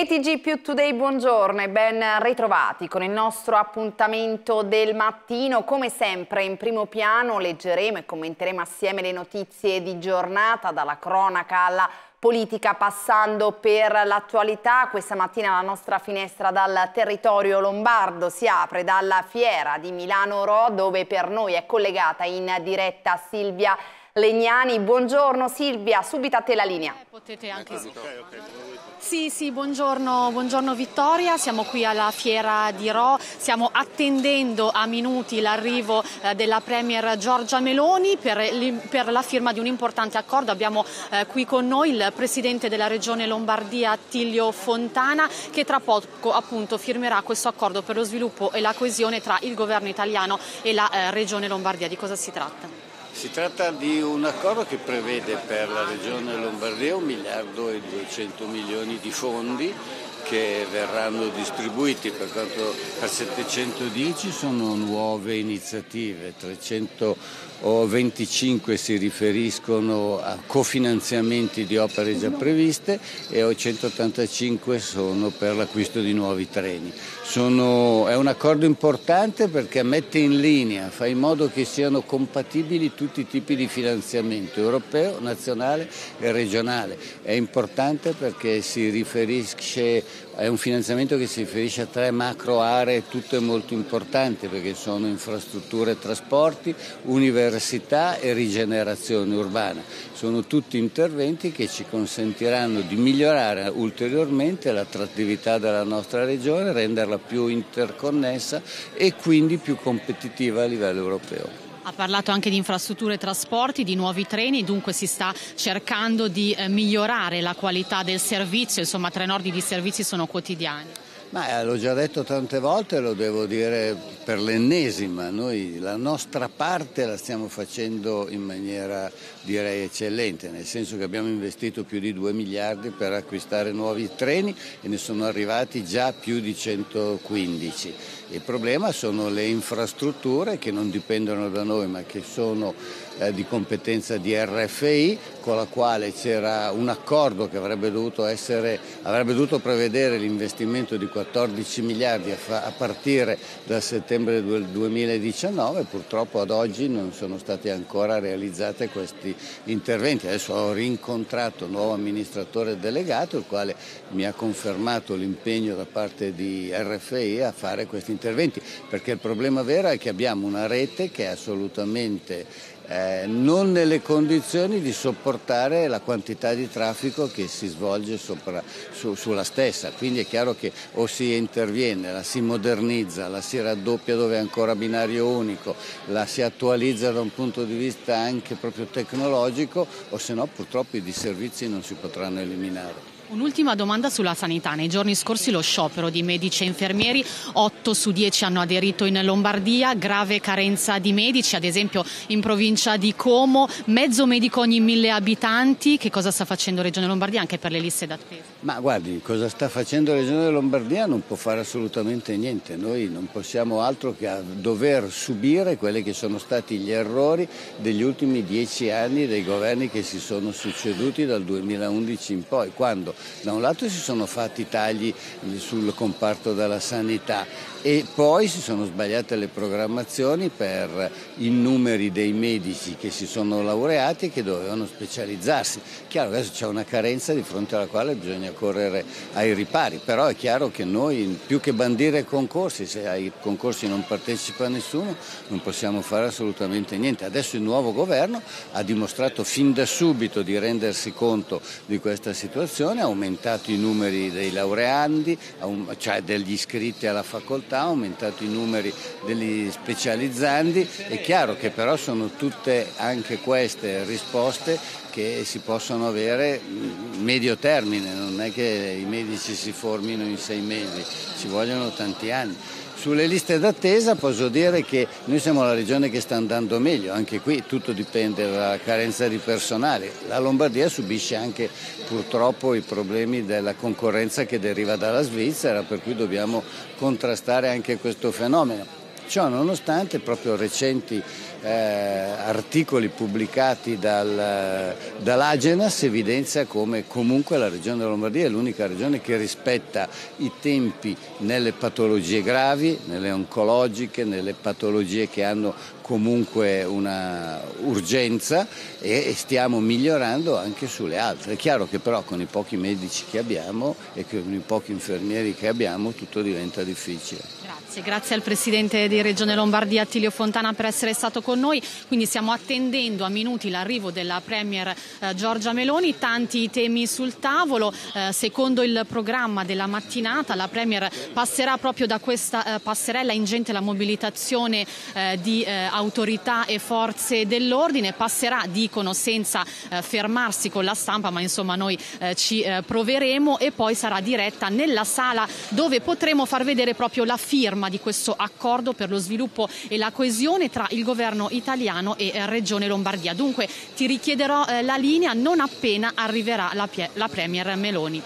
ETG più Today, buongiorno e ben ritrovati con il nostro appuntamento del mattino. Come sempre in primo piano leggeremo e commenteremo assieme le notizie di giornata dalla cronaca alla politica passando per l'attualità. Questa mattina la nostra finestra dal territorio lombardo si apre dalla fiera di Milano Ro dove per noi è collegata in diretta Silvia Legnani. Buongiorno Silvia, subito a te la linea. Eh, potete anche... Okay, okay. Sì, sì, buongiorno, buongiorno, Vittoria, siamo qui alla fiera di Ro, stiamo attendendo a minuti l'arrivo eh, della Premier Giorgia Meloni per, la firma di un importante accordo. Abbiamo eh, qui con noi il Presidente della Regione Lombardia Attilio Fontana che tra poco appunto firmerà questo accordo per lo sviluppo e la coesione tra il governo italiano e la eh, Regione Lombardia. Di cosa si tratta? Si tratta di un accordo che prevede per la Regione Lombardia 1 miliardo e 200 milioni di fondi che verranno distribuiti, per quanto per 710 sono nuove iniziative, 325 si riferiscono a cofinanziamenti di opere già previste e 185 sono per l'acquisto di nuovi treni. Sono, è un accordo importante perché mette in linea, fa in modo che siano compatibili tutti i tipi di finanziamento europeo, nazionale e regionale. È importante perché si riferisce è un finanziamento che si riferisce a tre macro aree, tutte molto importanti perché sono infrastrutture e trasporti, università e rigenerazione urbana. Sono tutti interventi che ci consentiranno di migliorare ulteriormente l'attrattività della nostra regione, renderla più interconnessa e quindi più competitiva a livello europeo. Ha parlato anche di infrastrutture e trasporti, di nuovi treni, dunque si sta cercando di eh, migliorare la qualità del servizio, insomma tre nordi di servizi sono quotidiani. Ma eh, l'ho già detto tante volte, lo devo dire per l'ennesima, noi la nostra parte la stiamo facendo in maniera direi eccellente, nel senso che abbiamo investito più di 2 miliardi per acquistare nuovi treni e ne sono arrivati già più di 115 il problema sono le infrastrutture che non dipendono da noi ma che sono eh, di competenza di RFI con la quale c'era un accordo che avrebbe dovuto, essere, avrebbe dovuto prevedere l'investimento di 14 miliardi a, fa, a partire dal settembre 2019 purtroppo ad oggi non sono stati ancora realizzati questi interventi. Adesso ho rincontrato un nuovo amministratore delegato il quale mi ha confermato l'impegno da parte di RFI a fare questi interventi interventi, perché il problema vero è che abbiamo una rete che è assolutamente eh, non nelle condizioni di sopportare la quantità di traffico che si svolge sopra, su, sulla stessa, quindi è chiaro che o si interviene, la si modernizza, la si raddoppia dove è ancora binario unico, la si attualizza da un punto di vista anche proprio tecnologico o se no purtroppo i disservizi non si potranno eliminare. Un'ultima domanda sulla sanità. Nei giorni scorsi lo sciopero di medici e infermieri, 8 su 10 hanno aderito in Lombardia, grave carenza di medici, ad esempio in provincia di Como, mezzo medico ogni mille abitanti. Che cosa sta facendo Regione Lombardia anche per le liste d'attesa? Ma guardi, cosa sta facendo Regione Lombardia non può fare assolutamente niente. Noi non possiamo altro che dover subire quelli che sono stati gli errori degli ultimi 10 anni dei governi che si sono succeduti dal 2011 in poi, quando da un lato si sono fatti tagli sul comparto della sanità, e poi si sono sbagliate le programmazioni per i numeri dei medici che si sono laureati e che dovevano specializzarsi. Chiaro, adesso c'è una carenza di fronte alla quale bisogna correre ai ripari, però è chiaro che noi più che bandire concorsi, se ai concorsi non partecipa nessuno, non possiamo fare assolutamente niente. Adesso il nuovo governo ha dimostrato fin da subito di rendersi conto di questa situazione, ha aumentato i numeri dei laureandi, um, cioè degli iscritti alla facoltà, università, ha aumentato i numeri degli specializzandi, è chiaro che però sono tutte anche queste risposte che si possono avere medio termine, non è che i medici si formino in sei mesi, ci vogliono tanti anni. Sulle liste d'attesa posso dire che noi siamo la regione che sta andando meglio, anche qui tutto dipende dalla carenza di personale. La Lombardia subisce anche purtroppo i problemi della concorrenza che deriva dalla Svizzera, per cui dobbiamo contrastare anche questo fenomeno. Ciò nonostante proprio recenti eh, articoli pubblicati dal, eh, dall'Agenas evidenzia come comunque la regione della Lombardia è l'unica regione che rispetta i tempi nelle patologie gravi, nelle oncologiche, nelle patologie che hanno comunque una urgenza e stiamo migliorando anche sulle altre. È chiaro che però con i pochi medici che abbiamo e con i pochi infermieri che abbiamo tutto diventa difficile. Grazie, grazie al Presidente di Regione Lombardia Attilio Fontana per essere stato con noi. Quindi stiamo attendendo a minuti l'arrivo della Premier eh, Giorgia Meloni, tanti temi sul tavolo. Eh, secondo il programma della mattinata la Premier passerà proprio da questa eh, passerella ingente la mobilitazione eh, di eh, autorità e forze dell'ordine. Passerà, dicono, senza eh, fermarsi con la stampa, ma insomma noi ci proveremo e poi sarà diretta nella sala dove potremo far vedere proprio la firma insomma, di questo accordo per lo sviluppo e la coesione tra il governo italiano e eh, Regione Lombardia. Dunque ti richiederò eh, la linea non appena arriverà la, la Premier Meloni.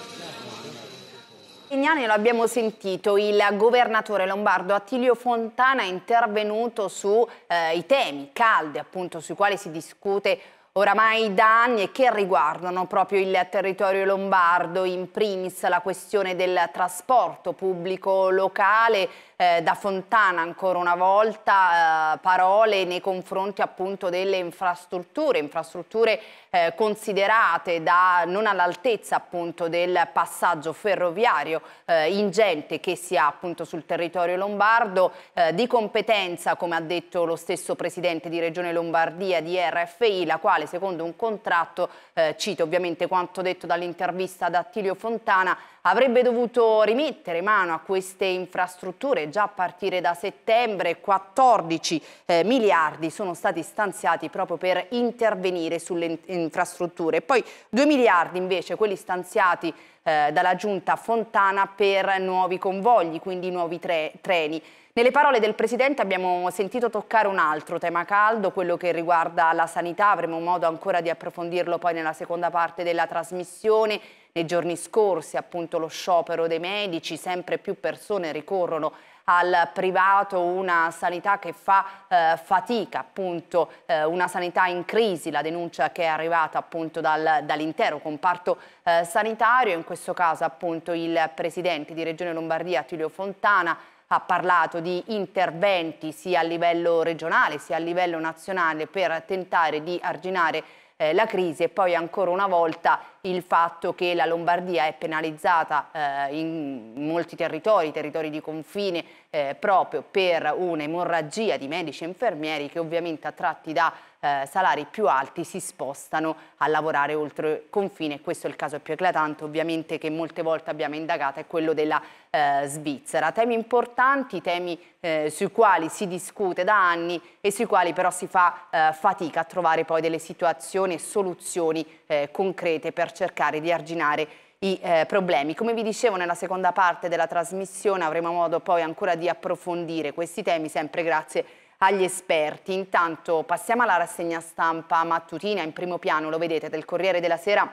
Ignani, l'abbiamo sentito, il governatore lombardo Attilio Fontana è intervenuto sui eh, temi caldi appunto sui quali si discute oramai da anni e che riguardano proprio il territorio lombardo, in primis la questione del trasporto pubblico locale, eh, da Fontana ancora una volta eh, parole nei confronti appunto delle infrastrutture, infrastrutture eh, considerate da, non all'altezza appunto del passaggio ferroviario eh, ingente che si ha appunto sul territorio lombardo, eh, di competenza come ha detto lo stesso Presidente di Regione Lombardia di RFI, la quale secondo un contratto, eh, cito ovviamente quanto detto dall'intervista ad Attilio Fontana, avrebbe dovuto rimettere mano a queste infrastrutture già a partire da settembre 14 eh, miliardi sono stati stanziati proprio per intervenire sulle infrastrutture poi 2 miliardi invece quelli stanziati eh, dalla giunta Fontana per nuovi convogli, quindi nuovi tre treni. Nelle parole del Presidente abbiamo sentito toccare un altro tema caldo, quello che riguarda la sanità, avremo modo ancora di approfondirlo poi nella seconda parte della trasmissione. Nei giorni scorsi appunto lo sciopero dei medici, sempre più persone ricorrono al privato una sanità che fa eh, fatica, appunto eh, una sanità in crisi, la denuncia che è arrivata appunto dal, dall'intero comparto eh, sanitario, in questo caso appunto il presidente di Regione Lombardia Tilio Fontana ha parlato di interventi sia a livello regionale sia a livello nazionale per tentare di arginare eh, la crisi e poi ancora una volta il fatto che la Lombardia è penalizzata eh, in molti territori, territori di confine, eh, proprio per un'emorragia di medici e infermieri che ovviamente attratti da eh, salari più alti si spostano a lavorare oltre confine. Questo è il caso più eclatante ovviamente che molte volte abbiamo indagato, è quello della eh, Svizzera. Temi importanti, temi eh, sui quali si discute da anni e sui quali però si fa eh, fatica a trovare poi delle situazioni e soluzioni eh, concrete per cercare di arginare i eh, problemi. Come vi dicevo nella seconda parte della trasmissione avremo modo poi ancora di approfondire questi temi sempre grazie a agli esperti. Intanto passiamo alla rassegna stampa mattutina, in primo piano lo vedete del Corriere della Sera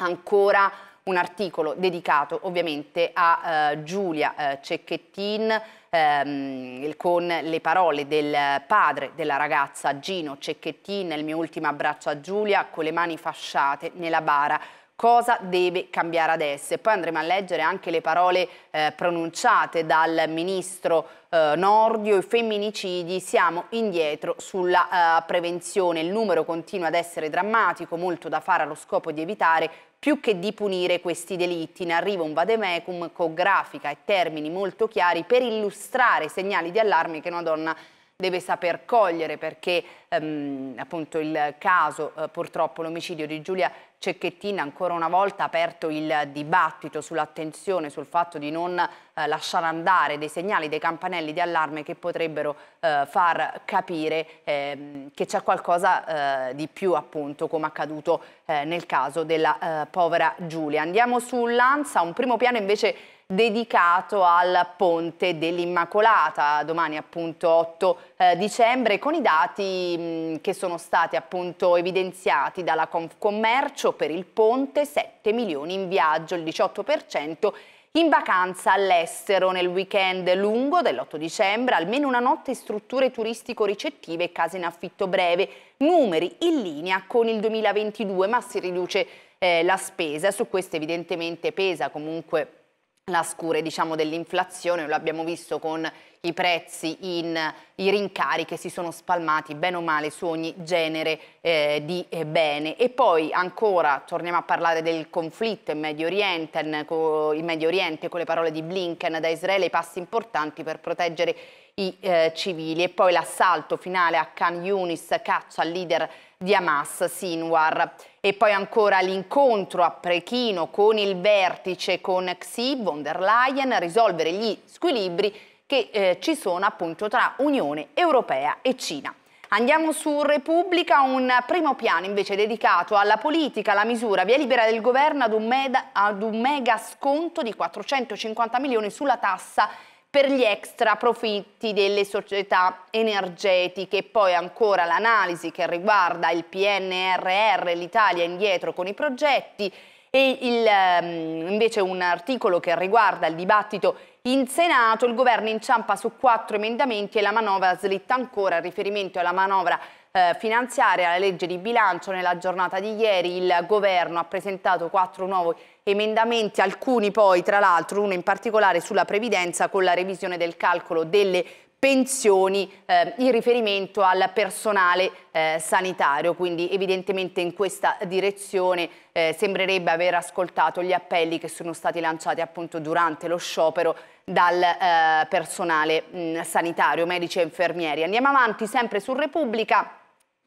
ancora un articolo dedicato ovviamente a eh, Giulia eh, Cecchettin ehm, con le parole del padre della ragazza Gino Cecchettin, il mio ultimo abbraccio a Giulia con le mani fasciate nella bara cosa deve cambiare adesso. E poi andremo a leggere anche le parole eh, pronunciate dal ministro eh, Nordio, i femminicidi, siamo indietro sulla eh, prevenzione, il numero continua ad essere drammatico, molto da fare allo scopo di evitare più che di punire questi delitti. In arrivo un vademecum con grafica e termini molto chiari per illustrare segnali di allarme che una donna deve saper cogliere perché ehm, appunto il caso eh, purtroppo l'omicidio di Giulia Cecchettina ancora una volta ha aperto il dibattito sull'attenzione, sul fatto di non eh, lasciare andare dei segnali, dei campanelli di allarme che potrebbero eh, far capire ehm, che c'è qualcosa eh, di più appunto come accaduto eh, nel caso della eh, povera Giulia. Andiamo su Lanza, un primo piano invece dedicato al Ponte dell'Immacolata, domani appunto 8 eh, dicembre, con i dati mm, che sono stati appunto evidenziati dalla Confcommercio per il Ponte, 7 milioni in viaggio, il 18% in vacanza all'estero nel weekend lungo dell'8 dicembre, almeno una notte in strutture turistico-ricettive e case in affitto breve, numeri in linea con il 2022, ma si riduce eh, la spesa. Su questo evidentemente pesa comunque la scure diciamo, dell'inflazione, lo abbiamo visto con i prezzi in i rincari che si sono spalmati bene o male su ogni genere eh, di eh, bene. E poi ancora torniamo a parlare del conflitto in Medio, Oriente, in Medio Oriente con le parole di Blinken da Israele, i passi importanti per proteggere i eh, civili e poi l'assalto finale a Khan Yunis caccia al leader di Hamas Sinwar. E poi ancora l'incontro a Prechino con il vertice con Xi von der Leyen a risolvere gli squilibri che eh, ci sono appunto tra Unione Europea e Cina. Andiamo su Repubblica, un primo piano invece dedicato alla politica, la misura via libera del governo ad un, mega sconto di 450 milioni sulla tassa per gli extra profitti delle società energetiche, poi ancora l'analisi che riguarda il PNRR, l'Italia indietro con i progetti e il, ehm, invece un articolo che riguarda il dibattito in Senato, il governo inciampa su quattro emendamenti e la manovra slitta ancora, riferimento alla manovra eh, finanziaria, alla legge di bilancio, nella giornata di ieri il governo ha presentato quattro nuovi emendamenti emendamenti, alcuni poi tra l'altro, uno in particolare sulla previdenza con la revisione del calcolo delle pensioni eh, in riferimento al personale eh, sanitario, quindi evidentemente in questa direzione eh, sembrerebbe aver ascoltato gli appelli che sono stati lanciati appunto durante lo sciopero dal eh, personale mh, mm, sanitario, medici e infermieri. Andiamo avanti sempre su Repubblica,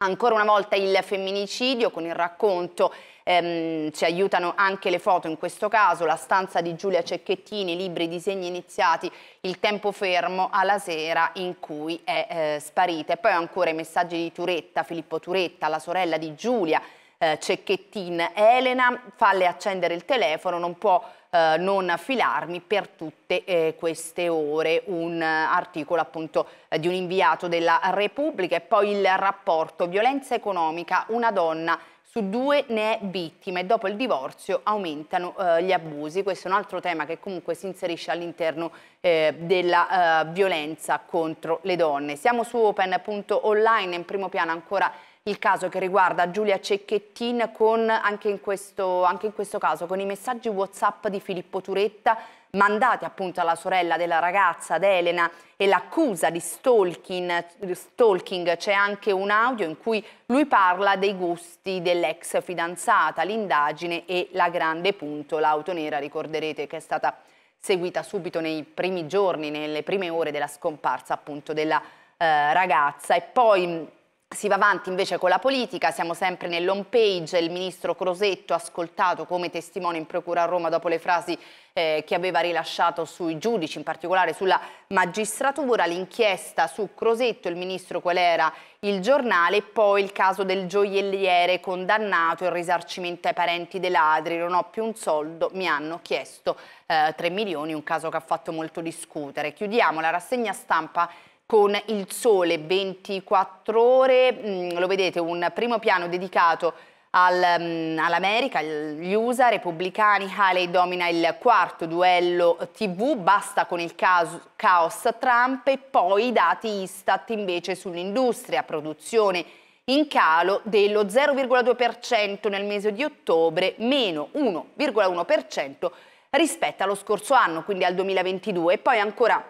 ancora una volta il femminicidio con il racconto ehm, ci aiutano anche le foto in questo caso, la stanza di Giulia Cecchettini, libri, disegni iniziati, il tempo fermo alla sera in cui è eh, sparita. E poi ancora i messaggi di Turetta, Filippo Turetta, la sorella di Giulia, eh, Cecchettin Elena, falle accendere il telefono, non può eh, non filarmi per tutte eh, queste ore un eh, articolo appunto eh, di un inviato della Repubblica e poi il rapporto violenza economica, una donna su due ne è vittima e dopo il divorzio aumentano eh, gli abusi. Questo è un altro tema che comunque si inserisce all'interno eh, della eh, violenza contro le donne. Siamo su open.online, in primo piano ancora il caso che riguarda Giulia Cecchettin con, anche, in questo, anche in questo caso con i messaggi Whatsapp di Filippo Turetta mandati appunto alla sorella della ragazza, ad Elena, e l'accusa di stalking. C'è anche un audio in cui lui parla dei gusti dell'ex fidanzata, l'indagine e la grande punto, l'auto nera, ricorderete che è stata seguita subito nei primi giorni, nelle prime ore della scomparsa appunto della eh, ragazza. E poi si va avanti invece con la politica, siamo sempre nell'home page, il ministro Crosetto ascoltato come testimone in procura a Roma dopo le frasi eh, che aveva rilasciato sui giudici, in particolare sulla magistratura, l'inchiesta su Crosetto, il ministro qual era il giornale, e poi il caso del gioielliere condannato, il risarcimento ai parenti dei ladri, non ho più un soldo, mi hanno chiesto eh, 3 milioni, un caso che ha fatto molto discutere. Chiudiamo la rassegna stampa con il sole 24 ore, mm, lo vedete, un primo piano dedicato al, mm, all'America, gli USA, repubblicani, Haley domina il quarto duello TV, basta con il caso, caos Trump e poi i dati Istat invece sull'industria, produzione in calo dello 0,2% nel mese di ottobre, meno 1,1% rispetto allo scorso anno, quindi al 2022 e poi ancora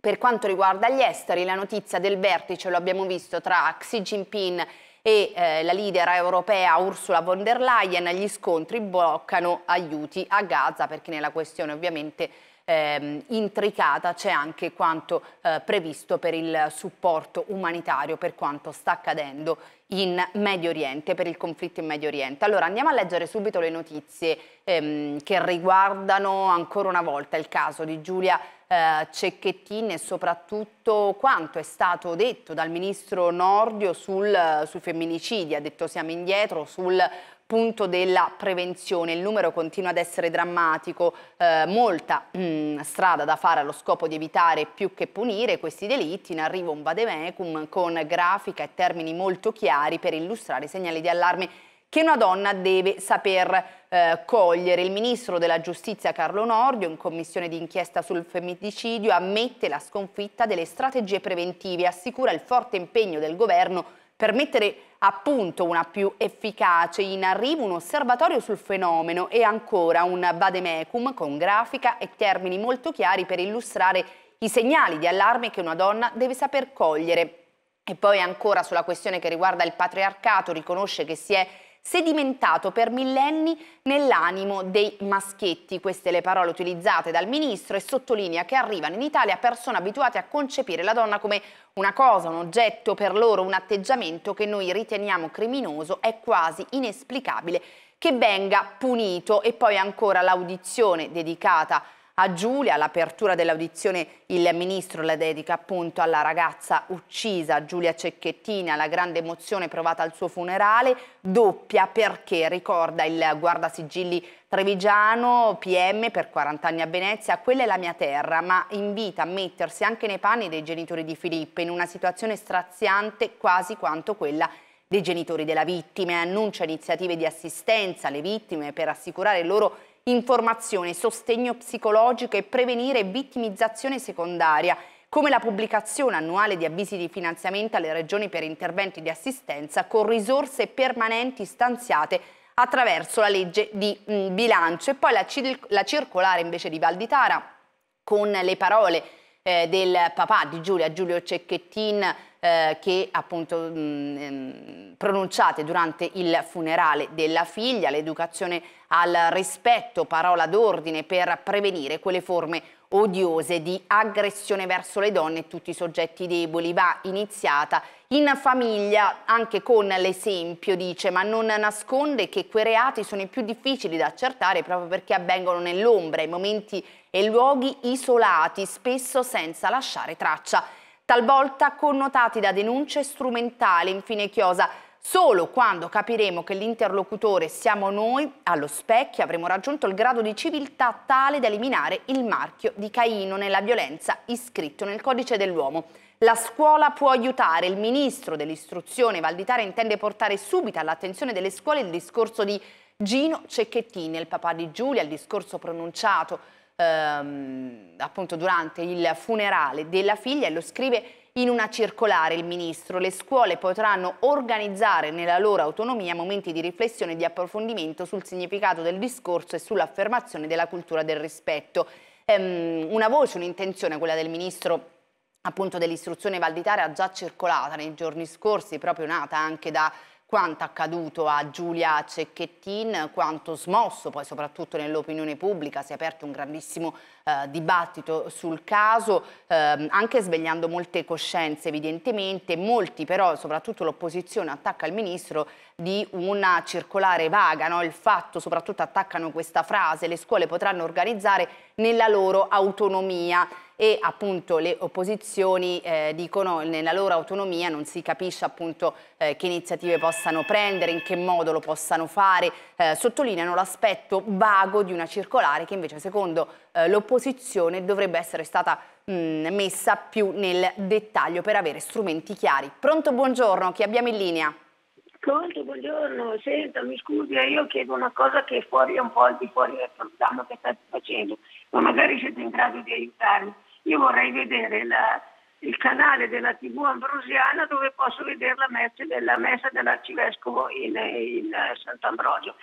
per quanto riguarda gli esteri, la notizia del vertice lo abbiamo visto tra Xi Jinping e eh, la leader europea Ursula von der Leyen, gli scontri bloccano aiuti a Gaza perché nella questione ovviamente ehm, intricata c'è anche quanto eh, previsto per il supporto umanitario per quanto sta accadendo in Medio Oriente, per il conflitto in Medio Oriente. Allora andiamo a leggere subito le notizie ehm, che riguardano ancora una volta il caso di Giulia eh, Cecchettin e soprattutto quanto è stato detto dal ministro Nordio sul, eh, sui femminicidi, ha detto siamo indietro sul punto della prevenzione. Il numero continua ad essere drammatico, eh, molta mh, mm, strada da fare allo scopo di evitare più che punire questi delitti. In arrivo un vademecum con grafica e termini molto chiari per illustrare i segnali di allarme che una donna deve saper eh, cogliere. Il ministro della giustizia Carlo Nordio in commissione di inchiesta sul femminicidio ammette la sconfitta delle strategie preventive e assicura il forte impegno del governo per mettere appunto una più efficace in arrivo un osservatorio sul fenomeno e ancora un vademecum con grafica e termini molto chiari per illustrare i segnali di allarme che una donna deve saper cogliere. E poi ancora sulla questione che riguarda il patriarcato riconosce che si è sedimentato per millenni nell'animo dei maschietti. Queste le parole utilizzate dal ministro e sottolinea che arrivano in Italia persone abituate a concepire la donna come una cosa, un oggetto per loro, un atteggiamento che noi riteniamo criminoso, è quasi inesplicabile che venga punito. E poi ancora l'audizione dedicata a a Giulia All'apertura dell'audizione il ministro la dedica appunto alla ragazza uccisa Giulia Cecchettina, alla grande emozione provata al suo funerale, doppia perché ricorda il guardasigilli Trevigiano, PM per 40 anni a Venezia, quella è la mia terra, ma invita a mettersi anche nei panni dei genitori di Filippo in una situazione straziante quasi quanto quella dei genitori della vittima e annuncia iniziative di assistenza alle vittime per assicurare loro informazione, sostegno psicologico e prevenire vittimizzazione secondaria, come la pubblicazione annuale di avvisi di finanziamento alle regioni per interventi di assistenza con risorse permanenti stanziate attraverso la legge di bilancio e poi la, la circolare invece di Valditara con le parole eh, del papà di Giulia, Giulio Cecchettin, eh, che appunto mh, mm, ehm, pronunciate durante il funerale della figlia, l'educazione al rispetto, parola d'ordine per prevenire quelle forme odiose di aggressione verso le donne e tutti i soggetti deboli. Va iniziata in famiglia anche con l'esempio, dice, ma non nasconde che quei reati sono i più difficili da accertare proprio perché avvengono nell'ombra, in momenti e luoghi isolati, spesso senza lasciare traccia. Talvolta connotati da denunce strumentali. Infine Chiosa Solo quando capiremo che l'interlocutore siamo noi, allo specchio avremo raggiunto il grado di civiltà tale da eliminare il marchio di Caino nella violenza iscritto nel codice dell'uomo. La scuola può aiutare, il ministro dell'istruzione Valditara intende portare subito all'attenzione delle scuole il discorso di Gino Cecchettini, il papà di Giulia, il discorso pronunciato ehm, appunto durante il funerale della figlia e lo scrive in una circolare il Ministro, le scuole potranno organizzare nella loro autonomia momenti di riflessione e di approfondimento sul significato del discorso e sull'affermazione della cultura del rispetto. Ehm, una voce, un'intenzione, quella del Ministro appunto dell'istruzione valditare ha già circolata nei giorni scorsi, proprio nata anche da quanto accaduto a Giulia Cecchettin, quanto smosso poi soprattutto nell'opinione pubblica, si è aperto un grandissimo eh, dibattito sul caso, ehm, anche svegliando molte coscienze evidentemente, molti però, soprattutto l'opposizione, attacca il ministro di una circolare vaga, no? il fatto, soprattutto attaccano questa frase, le scuole potranno organizzare nella loro autonomia e appunto le opposizioni eh, dicono nella loro autonomia non si capisce appunto eh, che iniziative possano prendere, in che modo lo possano fare, eh, sottolineano l'aspetto vago di una circolare che invece secondo eh, l'opposizione dovrebbe essere stata mh, mm, messa più nel dettaglio per avere strumenti chiari. Pronto, buongiorno, chi abbiamo in linea? Pronto, buongiorno, senta, mi scusi, eh, io chiedo una cosa che è fuori un po' di fuori dal programma che state facendo, ma magari siete in grado di aiutarmi io vorrei vedere la, il canale della TV ambrosiana dove posso vedere la messa, la messa dell'arcivescovo in, in Sant'Ambrogio.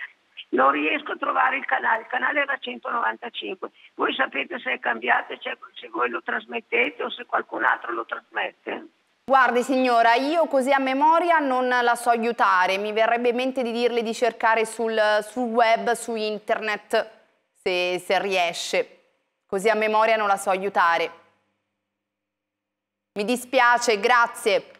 Non riesco a trovare il canale, il canale era 195. Voi sapete se è cambiato, cioè, se voi lo trasmettete o se qualcun altro lo trasmette? Guardi signora, io così a memoria non la so aiutare, mi verrebbe in mente di dirle di cercare sul, sul web, su internet, se, se riesce così a memoria non la so aiutare. Mi dispiace, grazie.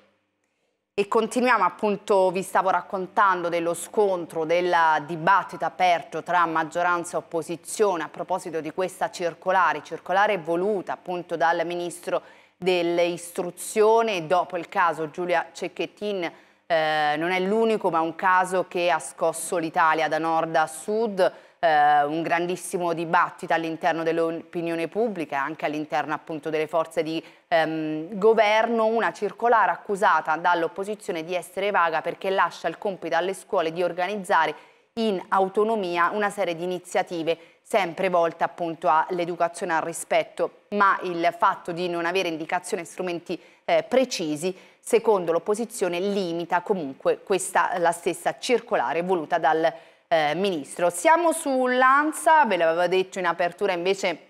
E continuiamo appunto, vi stavo raccontando dello scontro, del dibattito aperto tra maggioranza e opposizione a proposito di questa circolare, circolare voluta appunto dal Ministro dell'Istruzione dopo il caso Giulia Cecchettin eh, non è l'unico ma un caso che ha scosso l'Italia da nord a sud eh, un grandissimo dibattito all'interno dell'opinione pubblica e anche all'interno appunto delle forze di ehm, governo, una circolare accusata dall'opposizione di essere vaga perché lascia il compito alle scuole di organizzare in autonomia una serie di iniziative sempre volte appunto all'educazione al rispetto, ma il fatto di non avere indicazioni e strumenti eh, precisi, secondo l'opposizione, limita comunque questa, la stessa circolare voluta dal eh, Ministro. Siamo su Lanza, ve l'avevo detto in apertura invece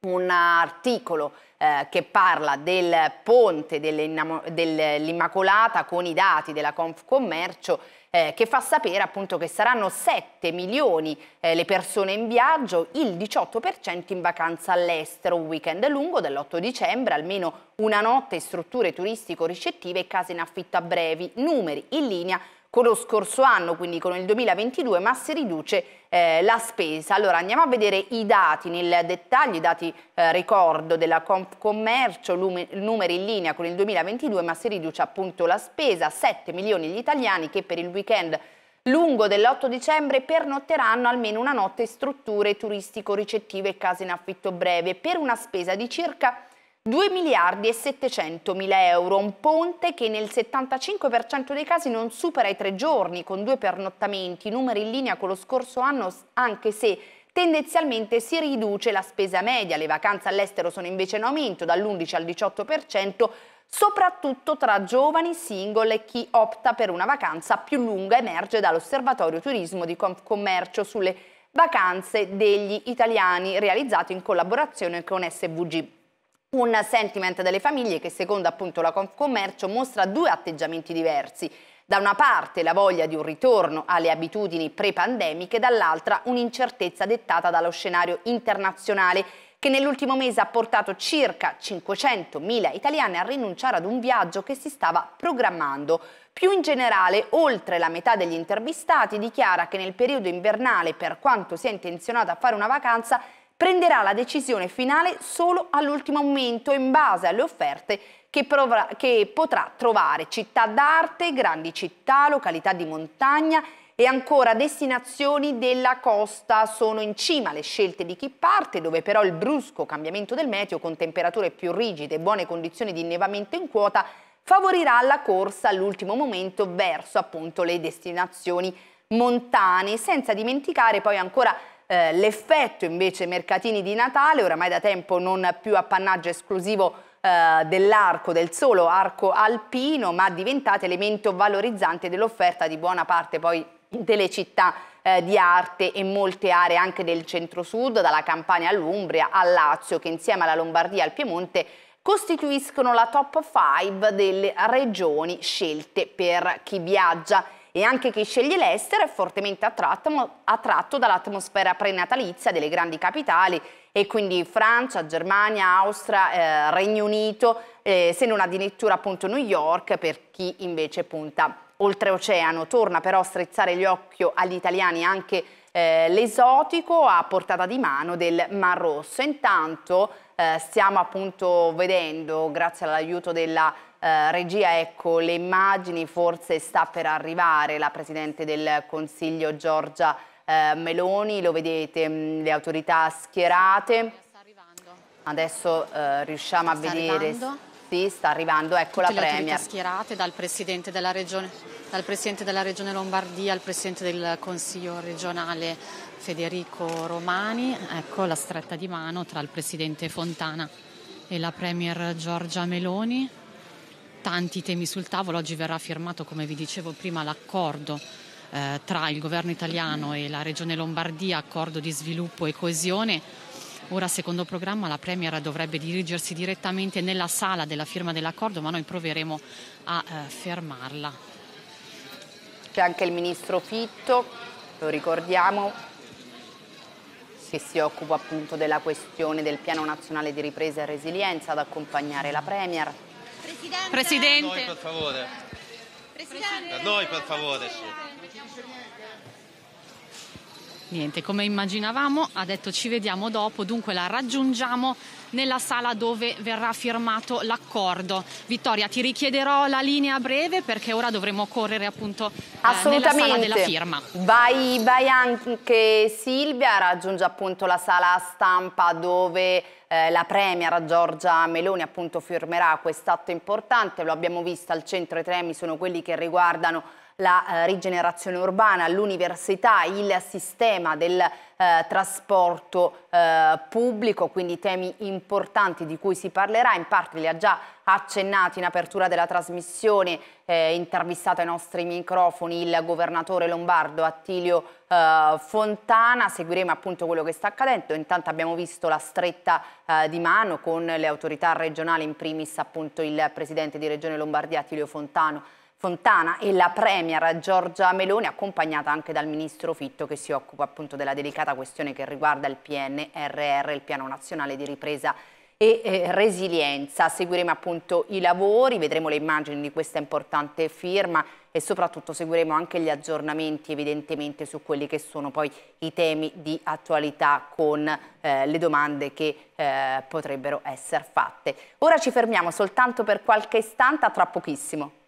un articolo eh, che parla del ponte dell'Immacolata con i dati della Confcommercio eh, che fa sapere appunto che saranno 7 milioni eh, le persone in viaggio, il 18% in vacanza all'estero, un weekend lungo dall'8 dicembre, almeno una notte, strutture turistico-ricettive e case in affitto a brevi, numeri in linea con lo scorso anno, quindi con il 2022, ma si riduce eh, la spesa. Allora andiamo a vedere i dati nel dettaglio, i dati eh, ricordo della Confcommercio, numeri in linea con il 2022, ma si riduce appunto la spesa, 7 milioni gli italiani che per il weekend lungo dell'8 dicembre pernotteranno almeno una notte strutture turistico-ricettive e case in affitto breve per una spesa di circa 2 miliardi e 700 mila euro, un ponte che nel 75% dei casi non supera i tre giorni, con due pernottamenti, numeri in linea con lo scorso anno, anche se tendenzialmente si riduce la spesa media, le vacanze all'estero sono invece in aumento dall'11 al 18%, soprattutto tra giovani, single e chi opta per una vacanza più lunga, emerge dall'Osservatorio Turismo di commercio sulle vacanze degli italiani, realizzato in collaborazione con SVG. Un sentiment delle famiglie che secondo appunto la Confcommercio mostra due atteggiamenti diversi. Da una parte la voglia di un ritorno alle abitudini pre-pandemiche, dall'altra un'incertezza dettata dallo scenario internazionale che nell'ultimo mese ha portato circa 500.000 italiani a rinunciare ad un viaggio che si stava programmando. Più in generale, oltre la metà degli intervistati dichiara che nel periodo invernale, per quanto sia intenzionato a fare una vacanza, prenderà la decisione finale solo all'ultimo momento in base alle offerte che, provrà, che potrà trovare città d'arte, grandi città, località di montagna e ancora destinazioni della costa sono in cima alle scelte di chi parte, dove però il brusco cambiamento del meteo con temperature più rigide e buone condizioni di innevamento in quota favorirà la corsa all'ultimo momento verso appunto le destinazioni montane, senza dimenticare poi ancora eh, l'effetto invece mercatini di Natale, oramai da tempo non più appannaggio esclusivo eh, dell'arco, del solo arco alpino, ma diventate elemento valorizzante dell'offerta di buona parte poi delle città eh, di arte e molte aree anche del centro-sud, dalla Campania all'Umbria al Lazio, che insieme alla Lombardia e al Piemonte costituiscono la top 5 delle regioni scelte per chi viaggia e anche chi sceglie l'estero è fortemente attratto, attratto dall'atmosfera prenatalizia delle grandi capitali e quindi Francia, Germania, Austria, eh, Regno Unito, eh, se non addirittura appunto New York per chi invece punta oltreoceano. Torna però a strizzare gli occhi agli italiani anche eh, l'esotico a portata di mano del Mar Rosso. Intanto eh, stiamo appunto vedendo, grazie all'aiuto della eh, regia, ecco le immagini, forse sta per arrivare la Presidente del Consiglio Giorgia eh, Meloni, lo vedete, mh, mm, le autorità schierate. Adesso eh, riusciamo a sta vedere... Arrivando. Sì, sta arrivando, ecco Tutte la Premier. schierate dal Presidente della Regione dal Presidente della Regione Lombardia al Presidente del Consiglio regionale Federico Romani, ecco la stretta di mano tra il Presidente Fontana e la Premier Giorgia Meloni tanti temi sul tavolo, oggi verrà firmato, come vi dicevo prima, l'accordo eh, tra il governo italiano e la regione Lombardia, accordo di sviluppo e coesione. Ora, secondo programma, la Premier dovrebbe dirigersi direttamente nella sala della firma dell'accordo, ma noi proveremo a eh, fermarla. C'è anche il ministro Fitto, lo ricordiamo, che si occupa appunto della questione del piano nazionale di ripresa e resilienza ad accompagnare la Premier. Presidente. Presidente. Noi, per favore. Presidente. Per noi, per favore. Sì. Niente, come immaginavamo, ha detto ci vediamo dopo, dunque la raggiungiamo nella sala dove verrà firmato l'accordo. Vittoria, ti richiederò la linea breve perché ora dovremo correre appunto eh, nella sala della firma. Vai, vai anche Silvia, raggiunge appunto la sala stampa dove eh, la Premier Giorgia Meloni appunto firmerà quest'atto importante, lo abbiamo visto al centro i temi sono quelli che riguardano la eh, rigenerazione urbana, l'università, il sistema del eh, trasporto eh, pubblico, quindi temi importanti di cui si parlerà, in parte li ha già accennati in apertura della trasmissione, eh, intervistato ai nostri microfoni il governatore lombardo Attilio eh, Fontana, seguiremo appunto quello che sta accadendo, intanto abbiamo visto la stretta eh, di mano con le autorità regionali, in primis appunto il presidente di Regione Lombardia Attilio Fontano Fontana e la Premier Giorgia Meloni, accompagnata anche dal Ministro Fitto che si occupa appunto della delicata questione che riguarda il PNRR, il Piano Nazionale di Ripresa e eh, resilienza. Seguiremo appunto i lavori, vedremo le immagini di questa importante firma e soprattutto seguiremo anche gli aggiornamenti evidentemente su quelli che sono poi i temi di attualità con eh, le domande che eh, potrebbero essere fatte. Ora ci fermiamo soltanto per qualche istante, tra pochissimo.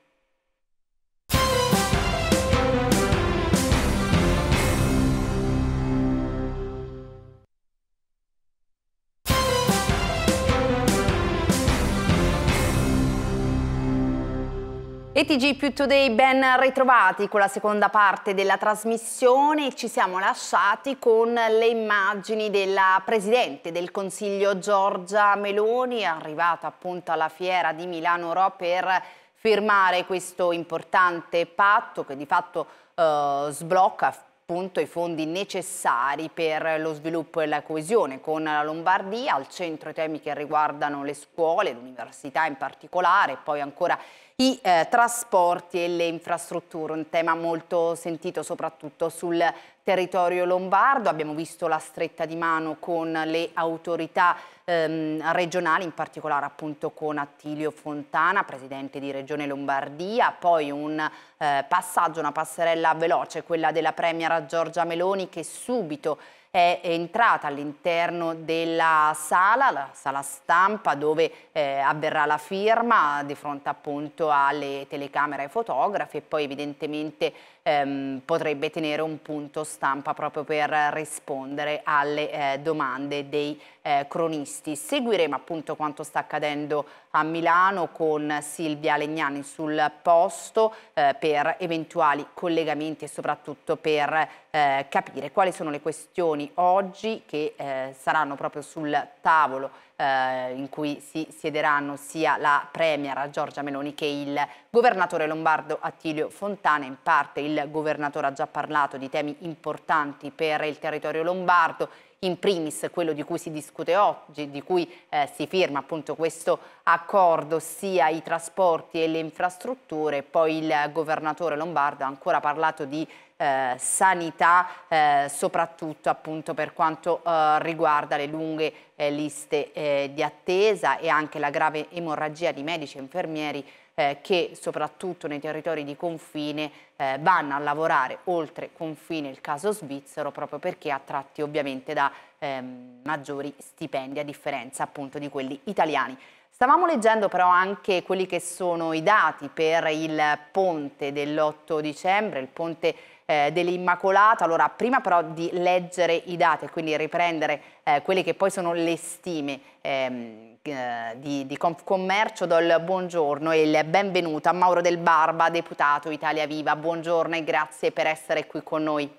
E TG più Today ben ritrovati con la seconda parte della trasmissione. Ci siamo lasciati con le immagini della Presidente del Consiglio Giorgia Meloni, arrivata appunto alla fiera di Milano Ro per firmare questo importante patto che di fatto eh, sblocca appunto i fondi necessari per lo sviluppo e la coesione con la Lombardia, al centro i temi che riguardano le scuole, l'università in particolare, e poi ancora i eh, trasporti e le infrastrutture, un tema molto sentito soprattutto sul territorio lombardo, abbiamo visto la stretta di mano con le autorità ehm, regionali, in particolare appunto con Attilio Fontana, presidente di Regione Lombardia, poi un eh, passaggio, una passerella veloce, quella della premiera Giorgia Meloni che subito è entrata all'interno della sala, la sala stampa dove eh, avverrà la firma di fronte appunto alle telecamere e ai fotografi e poi evidentemente ehm, potrebbe tenere un punto stampa proprio per rispondere alle eh, domande dei eh, cronisti. Seguiremo appunto quanto sta accadendo a Milano con Silvia Legnani sul posto eh, per eventuali collegamenti e soprattutto per eh, capire quali sono le questioni oggi che eh, saranno proprio sul tavolo eh, in cui si siederanno sia la Premier Giorgia Meloni che il governatore lombardo Attilio Fontana. In parte il governatore ha già parlato di temi importanti per il territorio lombardo, in primis quello di cui si discute oggi, di cui eh, si firma appunto questo accordo, sia i trasporti e le infrastrutture, poi il governatore Lombardo ha ancora parlato di eh, sanità, eh, soprattutto appunto per quanto eh, riguarda le lunghe eh, liste eh, di attesa e anche la grave emorragia di medici e infermieri eh, che soprattutto nei territori di confine eh, vanno a lavorare oltre confine il caso svizzero proprio perché attratti ovviamente da ehm, maggiori stipendi a differenza appunto di quelli italiani. Stavamo leggendo però anche quelli che sono i dati per il ponte dell'8 dicembre, il ponte eh, dell'Immacolata. Allora, prima però di leggere i dati e quindi riprendere eh, quelle che poi sono le stime ehm, eh, di, di Confcommercio do il buongiorno e il benvenuto a Mauro Del Barba, deputato Italia Viva. Buongiorno e grazie per essere qui con noi.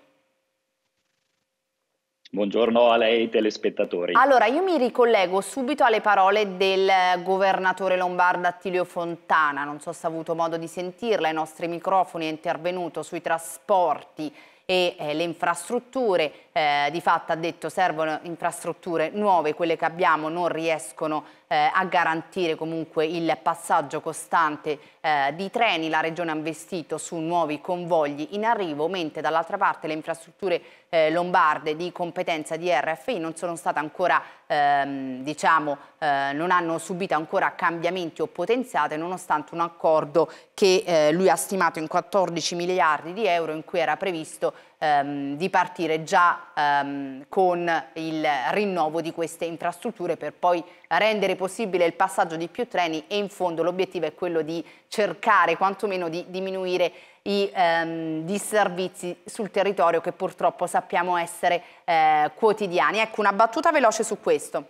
Buongiorno a lei telespettatori. Allora, io mi ricollego subito alle parole del governatore lombardo Attilio Fontana, non so se ha avuto modo di sentirla, ai nostri microfoni è intervenuto sui trasporti, e eh, le infrastrutture, eh, di fatto ha detto servono infrastrutture nuove, quelle che abbiamo non riescono eh, a garantire comunque il passaggio costante eh, di treni. La Regione ha investito su nuovi convogli in arrivo, mentre dall'altra parte le infrastrutture eh, lombarde di competenza di RFI non sono state ancora, ehm, diciamo, eh, non hanno subito ancora cambiamenti o potenziate, nonostante un accordo che eh, lui ha stimato in 14 miliardi di euro in cui era previsto ehm, di partire già ehm, con il rinnovo di queste infrastrutture per poi rendere possibile il passaggio di più treni e in fondo l'obiettivo è quello di cercare quantomeno di diminuire i ehm, disservizi sul territorio che purtroppo sappiamo essere eh, quotidiani. Ecco, una battuta veloce su questo.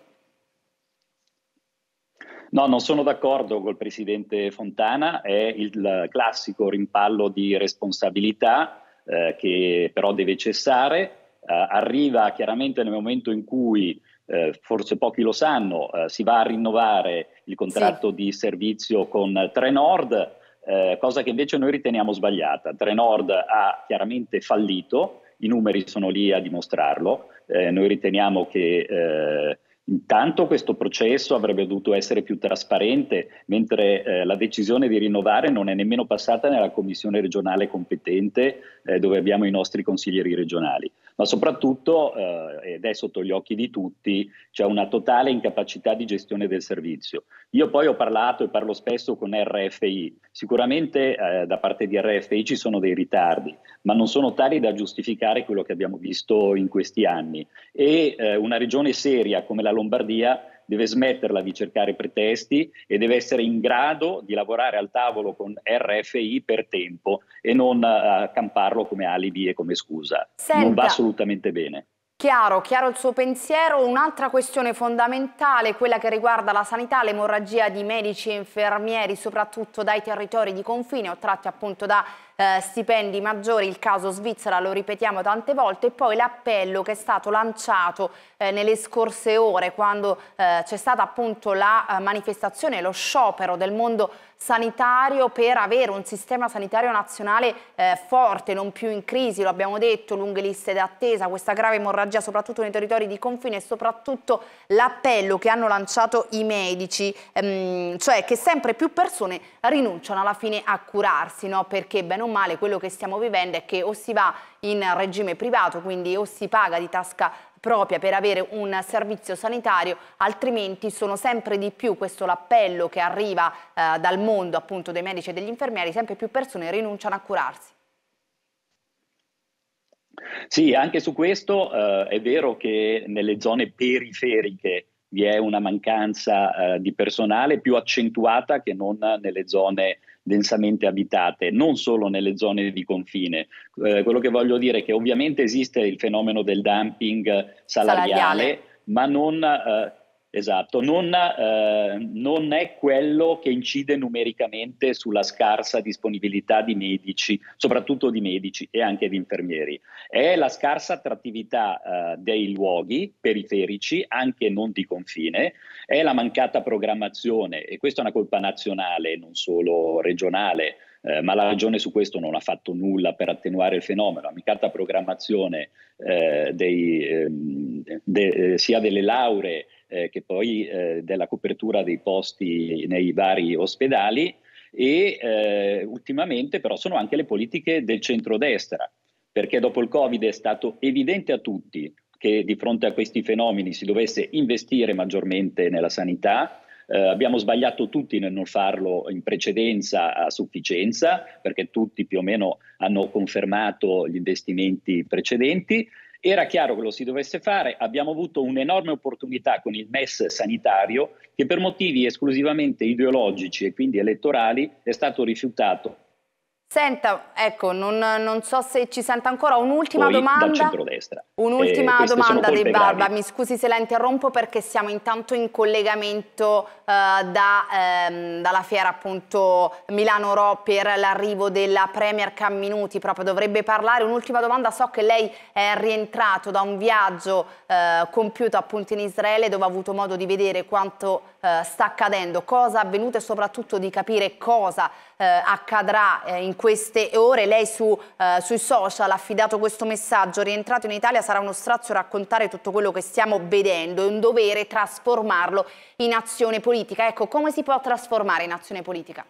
No, non sono d'accordo col presidente Fontana, è il classico rimpallo di responsabilità eh, che però deve cessare, eh, arriva chiaramente nel momento in cui eh, forse pochi lo sanno, eh, si va a rinnovare il contratto sì. di servizio con Trenord, eh, cosa che invece noi riteniamo sbagliata. Trenord ha chiaramente fallito, i numeri sono lì a dimostrarlo, eh, noi riteniamo che eh, Intanto questo processo avrebbe dovuto essere più trasparente, mentre eh, la decisione di rinnovare non è nemmeno passata nella commissione regionale competente eh, dove abbiamo i nostri consiglieri regionali. Ma soprattutto, eh, ed è sotto gli occhi di tutti, c'è una totale incapacità di gestione del servizio. Io poi ho parlato e parlo spesso con RFI. Sicuramente eh, da parte di RFI ci sono dei ritardi, ma non sono tali da giustificare quello che abbiamo visto in questi anni. E eh, una regione seria come la Lombardia deve smetterla di cercare pretesti e deve essere in grado di lavorare al tavolo con RFI per tempo e non uh, camparlo come alibi e come scusa. Senta. Non va assolutamente bene. Chiaro, chiaro il suo pensiero. Un'altra questione fondamentale, quella che riguarda la sanità, l'emorragia di medici e infermieri, soprattutto dai territori di confine o tratti appunto da eh, stipendi maggiori, il caso Svizzera lo ripetiamo tante volte, e poi l'appello che è stato lanciato eh, nelle scorse ore quando eh, c'è stata appunto la eh, manifestazione, lo sciopero del mondo sanitario per avere un sistema sanitario nazionale eh, forte, non più in crisi, lo abbiamo detto, lunghe liste d'attesa, questa grave emorragia soprattutto nei territori di confine e soprattutto l'appello che hanno lanciato i medici, ehm, cioè che sempre più persone rinunciano alla fine a curarsi, no? perché ben o male quello che stiamo vivendo è che o si va in regime privato, quindi o si paga di tasca propria per avere un servizio sanitario, altrimenti sono sempre di più, questo l'appello che arriva eh, dal mondo appunto dei medici e degli infermieri, sempre più persone rinunciano a curarsi. Sì, anche su questo eh, è vero che nelle zone periferiche vi è una mancanza eh, di personale più accentuata che non nelle zone densamente abitate, non solo nelle zone di confine. Eh, quello che voglio dire è che ovviamente esiste il fenomeno del dumping salariale, salariale. ma non... Eh, Esatto, non, eh, non, è quello che incide numericamente sulla scarsa disponibilità di medici, soprattutto di medici e anche di infermieri, è la scarsa attrattività eh, dei luoghi periferici, anche non di confine, è la mancata programmazione e questa è una colpa nazionale, non solo regionale. Eh, ma la ragione su questo non ha fatto nulla per attenuare il fenomeno, la mancata programmazione eh, dei, ehm, de, eh, sia delle lauree eh, che poi eh, della copertura dei posti nei vari ospedali e eh, ultimamente però sono anche le politiche del centrodestra, perché dopo il Covid è stato evidente a tutti che di fronte a questi fenomeni si dovesse investire maggiormente nella sanità, eh, abbiamo sbagliato tutti nel non farlo in precedenza a sufficienza, perché tutti più o meno hanno confermato gli investimenti precedenti era chiaro che lo si dovesse fare, abbiamo avuto un'enorme opportunità con il MES sanitario che per motivi esclusivamente ideologici e quindi elettorali è stato rifiutato Senta, ecco, non, non, so se ci sente ancora un'ultima domanda. Un'ultima eh, domanda di Barba, gravi. mi scusi se la interrompo perché siamo intanto in collegamento eh, da, ehm, dalla fiera appunto Milano-Ro per l'arrivo della Premier Camminuti, proprio dovrebbe parlare. Un'ultima domanda, so che lei è rientrato da un viaggio eh, compiuto appunto in Israele dove ha avuto modo di vedere quanto eh, sta accadendo, cosa è avvenuto e soprattutto di capire cosa eh, accadrà eh, in queste ore. Lei su, eh, sui social ha affidato questo messaggio, rientrato in Italia sarà uno strazio raccontare tutto quello che stiamo vedendo, è un dovere trasformarlo in azione politica. Ecco, come si può trasformare in azione politica?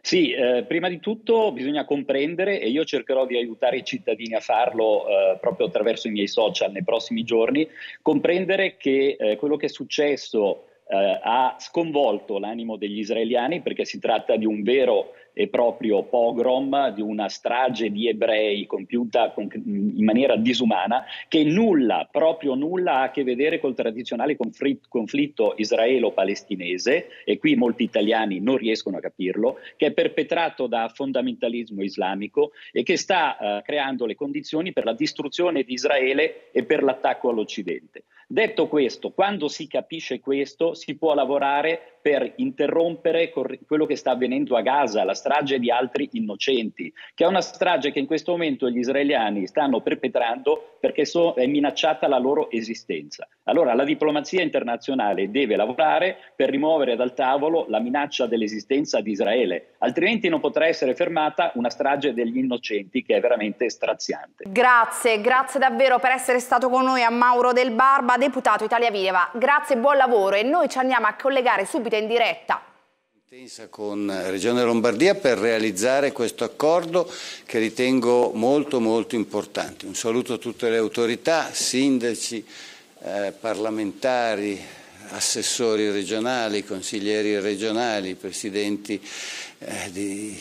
Sì, eh, prima di tutto bisogna comprendere e io cercherò di aiutare i cittadini a farlo eh, proprio attraverso i miei social nei prossimi giorni, comprendere che eh, quello che è successo eh, ha sconvolto l'animo degli israeliani perché si tratta di un vero è proprio pogrom di una strage di ebrei compiuta in maniera disumana che nulla, proprio nulla ha a che vedere col tradizionale conflitto israelo-palestinese e qui molti italiani non riescono a capirlo, che è perpetrato da fondamentalismo islamico e che sta eh, creando le condizioni per la distruzione di Israele e per l'attacco all'Occidente. Detto questo, quando si capisce questo si può lavorare per interrompere quello che sta avvenendo a Gaza, la strage di altri innocenti, che è una strage che in questo momento gli israeliani stanno perpetrando perché so, è minacciata la loro esistenza. Allora la diplomazia internazionale deve lavorare per rimuovere dal tavolo la minaccia dell'esistenza di Israele, altrimenti non potrà essere fermata una strage degli innocenti che è veramente straziante. Grazie, grazie davvero per essere stato con noi a Mauro Del Barba, deputato Italia Viva. Grazie, buon lavoro e noi ci andiamo a collegare subito in diretta. con Regione Lombardia per realizzare questo accordo che ritengo molto molto importante. Un saluto a tutte le autorità, sindaci, eh, parlamentari, assessori regionali, consiglieri regionali, presidenti eh, di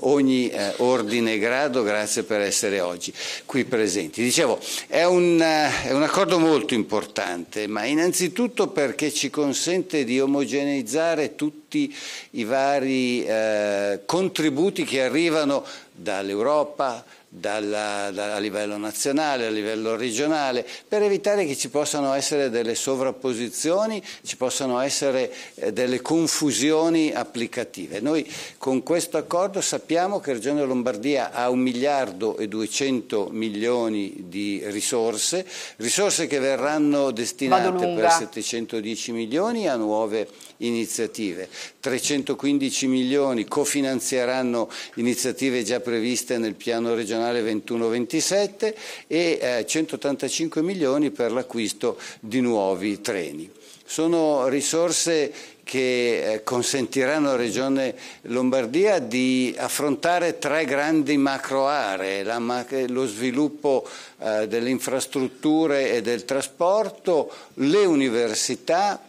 ogni eh, ordine e grado, grazie per essere oggi qui presenti. Dicevo, è un, eh, è un, accordo molto importante, ma innanzitutto perché ci consente di omogeneizzare tutti i vari eh, contributi che arrivano dall'Europa, dalla, da, a livello nazionale, a livello regionale, per evitare che ci possano essere delle sovrapposizioni, ci possano essere eh, delle confusioni applicative. Noi con questo accordo sappiamo che Regione Lombardia ha 1 miliardo e 200 milioni di risorse, risorse che verranno destinate per 710 milioni a nuove iniziative. 315 milioni cofinanzieranno iniziative già previste nel piano regionale 21-27 e 185 eh, milioni per l'acquisto di nuovi treni. Sono risorse che eh, consentiranno alla Regione Lombardia di affrontare tre grandi macro aree, lo sviluppo eh, delle infrastrutture e del trasporto, le università,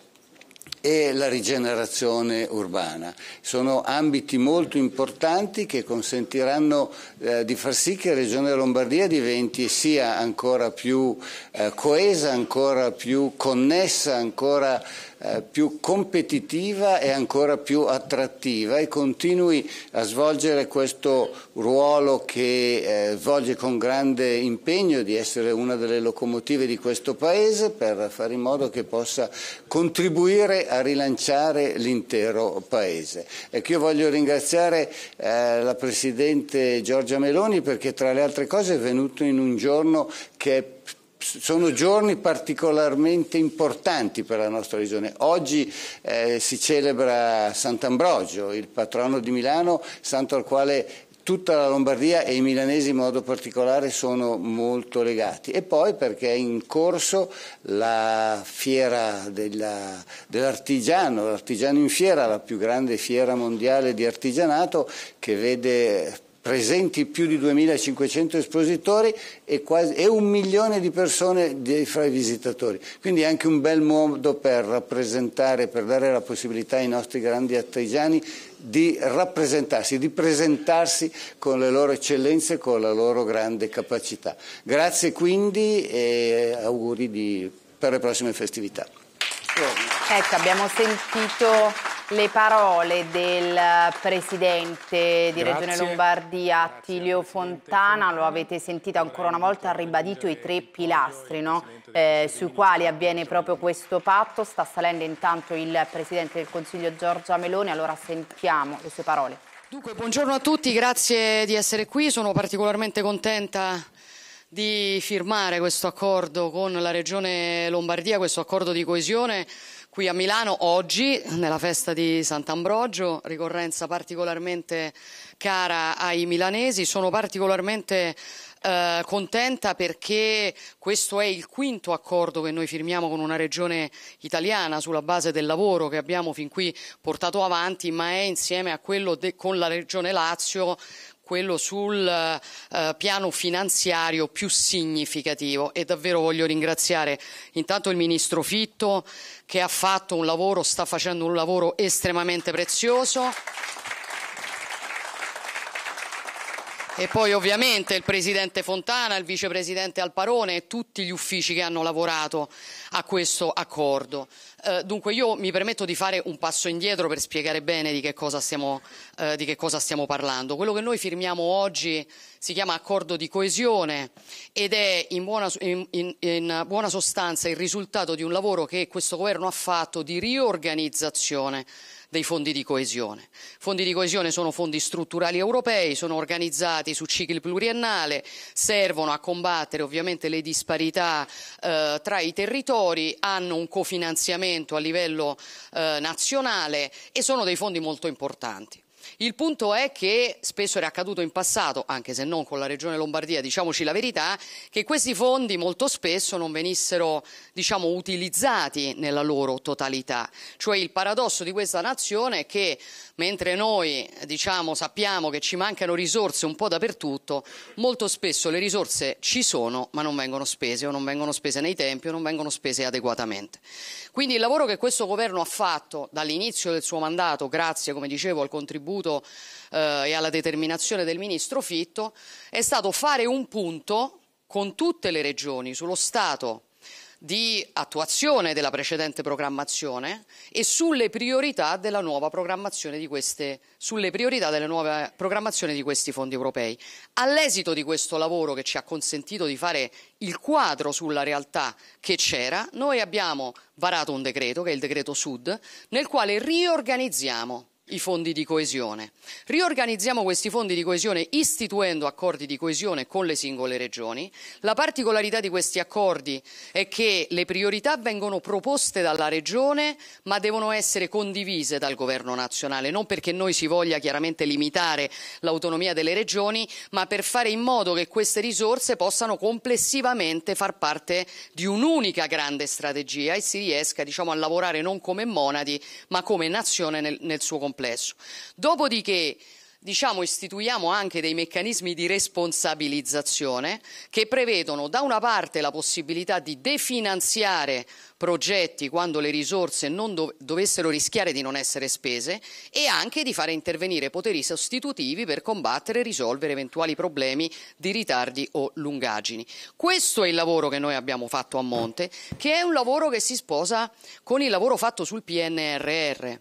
e la rigenerazione urbana. Sono ambiti molto importanti che consentiranno eh, di far sì che la Regione Lombardia diventi sia ancora più eh, coesa, ancora più connessa, ancora più eh, più competitiva e ancora più attrattiva e continui a svolgere questo ruolo che eh, svolge con grande impegno di essere una delle locomotive di questo Paese per fare in modo che possa contribuire a rilanciare l'intero Paese. Ecco, io voglio ringraziare eh, la Presidente Giorgia Meloni perché tra le altre cose è venuto in un giorno che è sono giorni particolarmente importanti per la nostra regione. Oggi eh, si celebra Sant'Ambrogio, il patrono di Milano, santo al quale tutta la Lombardia e i milanesi in modo particolare sono molto legati. E poi perché è in corso la fiera dell'artigiano, l'artigiano in fiera, la più grande fiera mondiale di artigianato che vede presenti più di 2.500 espositori e, quasi, e, un milione di persone di, fra i visitatori. Quindi è anche un bel modo per rappresentare, per dare la possibilità ai nostri grandi artigiani di rappresentarsi, di presentarsi con le loro eccellenze e con la loro grande capacità. Grazie quindi e auguri di, per le prossime festività. Ecco, abbiamo sentito le parole del eh, presidente di Grazie. Regione Lombardia Attilio Fontana, lo avete sentito ancora una volta, ha ribadito i tre pilastri no? eh, sui quali avviene proprio questo patto, sta salendo intanto il presidente del Consiglio Giorgia Meloni, allora sentiamo le sue parole. Dunque, buongiorno a tutti, grazie di essere qui, sono particolarmente contenta di firmare questo accordo con la Regione Lombardia, questo accordo di coesione qui a Milano oggi nella festa di Sant'Ambrogio, ricorrenza particolarmente cara ai milanesi. Sono particolarmente eh, contenta perché questo è il quinto accordo che noi firmiamo con una regione italiana sulla base del lavoro che abbiamo fin qui portato avanti, ma è insieme a quello con la regione Lazio quello sul uh, piano finanziario più significativo e davvero voglio ringraziare intanto il Ministro Fitto che ha fatto un lavoro, sta facendo un lavoro estremamente prezioso. E poi ovviamente il presidente Fontana, il vicepresidente Alparone e tutti gli uffici che hanno lavorato a questo accordo. Eh, dunque io mi permetto di fare un passo indietro per spiegare bene di che, stiamo, eh, di che cosa stiamo parlando. Quello che noi firmiamo oggi si chiama accordo di coesione ed è in buona, in, in, in buona sostanza il risultato di un lavoro che questo governo ha fatto di riorganizzazione dei fondi di coesione. Fondi di coesione sono fondi strutturali europei, sono organizzati su cicli pluriennale, servono a combattere ovviamente le disparità eh, tra i territori, hanno un cofinanziamento a livello eh, nazionale e sono dei fondi molto importanti. Il punto è che spesso era accaduto in passato, anche se non con la Regione Lombardia, diciamoci la verità, che questi fondi molto spesso non venissero diciamo, utilizzati nella loro totalità. Cioè il paradosso di questa nazione è che mentre noi diciamo, sappiamo che ci mancano risorse un po' dappertutto, molto spesso le risorse ci sono ma non vengono spese o non vengono spese nei tempi o non vengono spese adeguatamente. Quindi il lavoro che questo governo ha fatto dall'inizio del suo mandato, grazie come dicevo al contributo contributo eh, e alla determinazione del ministro Fitto, è stato fare un punto con tutte le regioni sullo stato di attuazione della precedente programmazione e sulle priorità della nuova programmazione di queste, sulle priorità della nuova programmazione di questi fondi europei. All'esito di questo lavoro che ci ha consentito di fare il quadro sulla realtà che c'era, noi abbiamo varato un decreto, che è il decreto Sud, nel quale riorganizziamo i fondi di coesione. Riorganizziamo questi fondi di coesione istituendo accordi di coesione con le singole regioni. La particolarità di questi accordi è che le priorità vengono proposte dalla regione ma devono essere condivise dal governo nazionale, non perché noi si voglia chiaramente limitare l'autonomia delle regioni, ma per fare in modo che queste risorse possano complessivamente far parte di un'unica grande strategia e si riesca diciamo, a lavorare non come monadi ma come nazione nel, nel suo complesso complesso. Dopodiché diciamo, istituiamo anche dei meccanismi di responsabilizzazione che prevedono da una parte la possibilità di definanziare progetti quando le risorse non dov dovessero rischiare di non essere spese e anche di fare intervenire poteri sostitutivi per combattere e risolvere eventuali problemi di ritardi o lungaggini. Questo è il lavoro che noi abbiamo fatto a monte, che è un lavoro che si sposa con il lavoro fatto sul PNRR.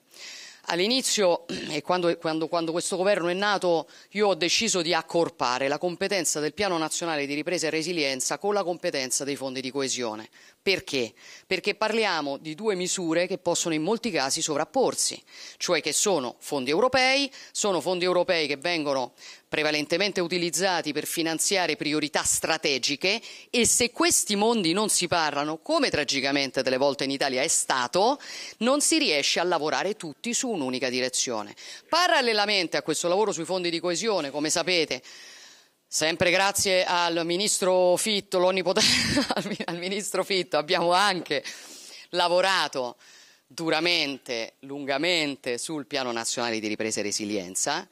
All'inizio, quando, quando, quando, questo governo è nato, io ho deciso di accorpare la competenza del Piano Nazionale di Ripresa e Resilienza con la competenza dei fondi di coesione, perché? Perché parliamo di due misure che possono in molti casi sovrapporsi, cioè che sono fondi europei, sono fondi europei che vengono prevalentemente utilizzati per finanziare priorità strategiche e se questi mondi non si parlano, come tragicamente delle volte in Italia è stato, non si riesce a lavorare tutti su un'unica direzione. Parallelamente a questo lavoro sui fondi di coesione, come sapete, Sempre grazie al ministro Fitto, l'onnipotente, al ministro Fitto, abbiamo anche lavorato duramente, lungamente sul piano nazionale di ripresa e resilienza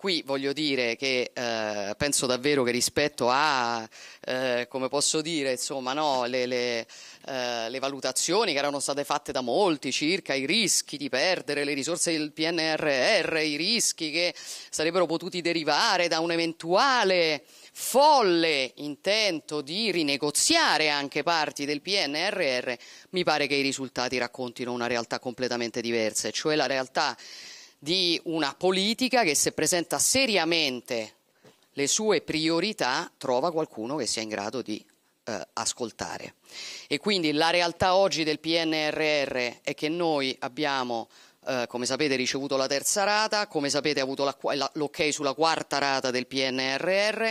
qui voglio dire che eh, penso davvero che rispetto a, eh, come posso dire, insomma, no, le, le, eh, le, valutazioni che erano state fatte da molti circa i rischi di perdere le risorse del PNRR, i rischi che sarebbero potuti derivare da un eventuale folle intento di rinegoziare anche parti del PNRR, mi pare che i risultati raccontino una realtà completamente diversa, cioè la realtà di una politica che se presenta seriamente le sue priorità trova qualcuno che sia in grado di eh, ascoltare. E quindi la realtà oggi del PNRR è che noi abbiamo Uh, come sapete, ricevuto la terza rata, come sapete, ha avuto l'ok sulla quarta rata del PNRR.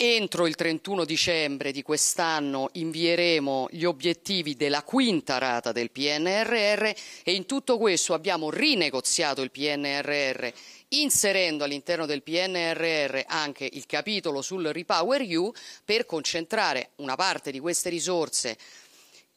Entro il 31 dicembre di quest'anno invieremo gli obiettivi della quinta rata del PNRR e in tutto questo abbiamo rinegoziato il PNRR inserendo all'interno del PNRR anche il capitolo sul Repower EU per concentrare una parte di queste risorse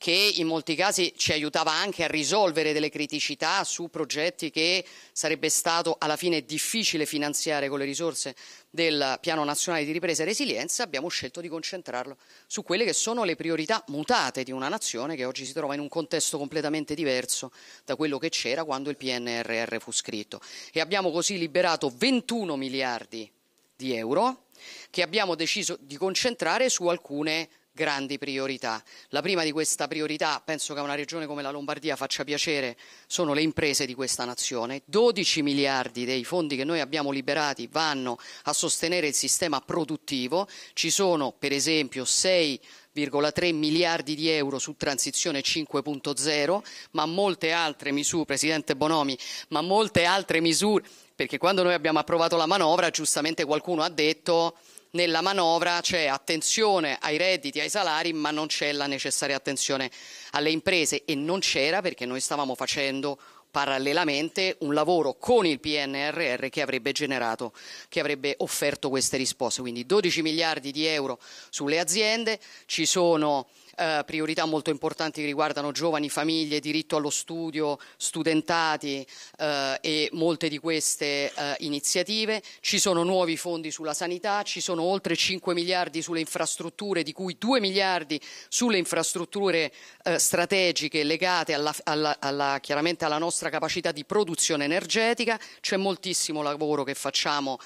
che in molti casi ci aiutava anche a risolvere delle criticità su progetti che sarebbe stato alla fine difficile finanziare con le risorse del Piano Nazionale di Ripresa e Resilienza, abbiamo scelto di concentrarlo su quelle che sono le priorità mutate di una nazione che oggi si trova in un contesto completamente diverso da quello che c'era quando il PNRR fu scritto. E abbiamo così liberato 21 miliardi di euro che abbiamo deciso di concentrare su alcune grandi priorità. La prima di questa priorità, penso che a una regione come la Lombardia faccia piacere, sono le imprese di questa nazione. 12 miliardi dei fondi che noi abbiamo liberati vanno a sostenere il sistema produttivo. Ci sono, per esempio, 6 1,3 miliardi di euro su transizione 5.0, ma molte altre misure, Presidente Bonomi, ma molte altre misure, perché quando noi abbiamo approvato la manovra giustamente qualcuno ha detto nella manovra c'è attenzione ai redditi, ai salari, ma non c'è la necessaria attenzione alle imprese e non c'era perché noi stavamo facendo parallelamente un lavoro con il PNRR che avrebbe generato, che avrebbe offerto queste risposte. Quindi 12 miliardi di euro sulle aziende, ci sono eh, priorità molto importanti che riguardano giovani, famiglie, diritto allo studio, studentati eh, e molte di queste eh, iniziative. Ci sono nuovi fondi sulla sanità, ci sono oltre 5 miliardi sulle infrastrutture, di cui 2 miliardi sulle infrastrutture eh, strategiche legate alla, alla, alla, chiaramente alla nostra capacità di produzione energetica. C'è moltissimo lavoro che facciamo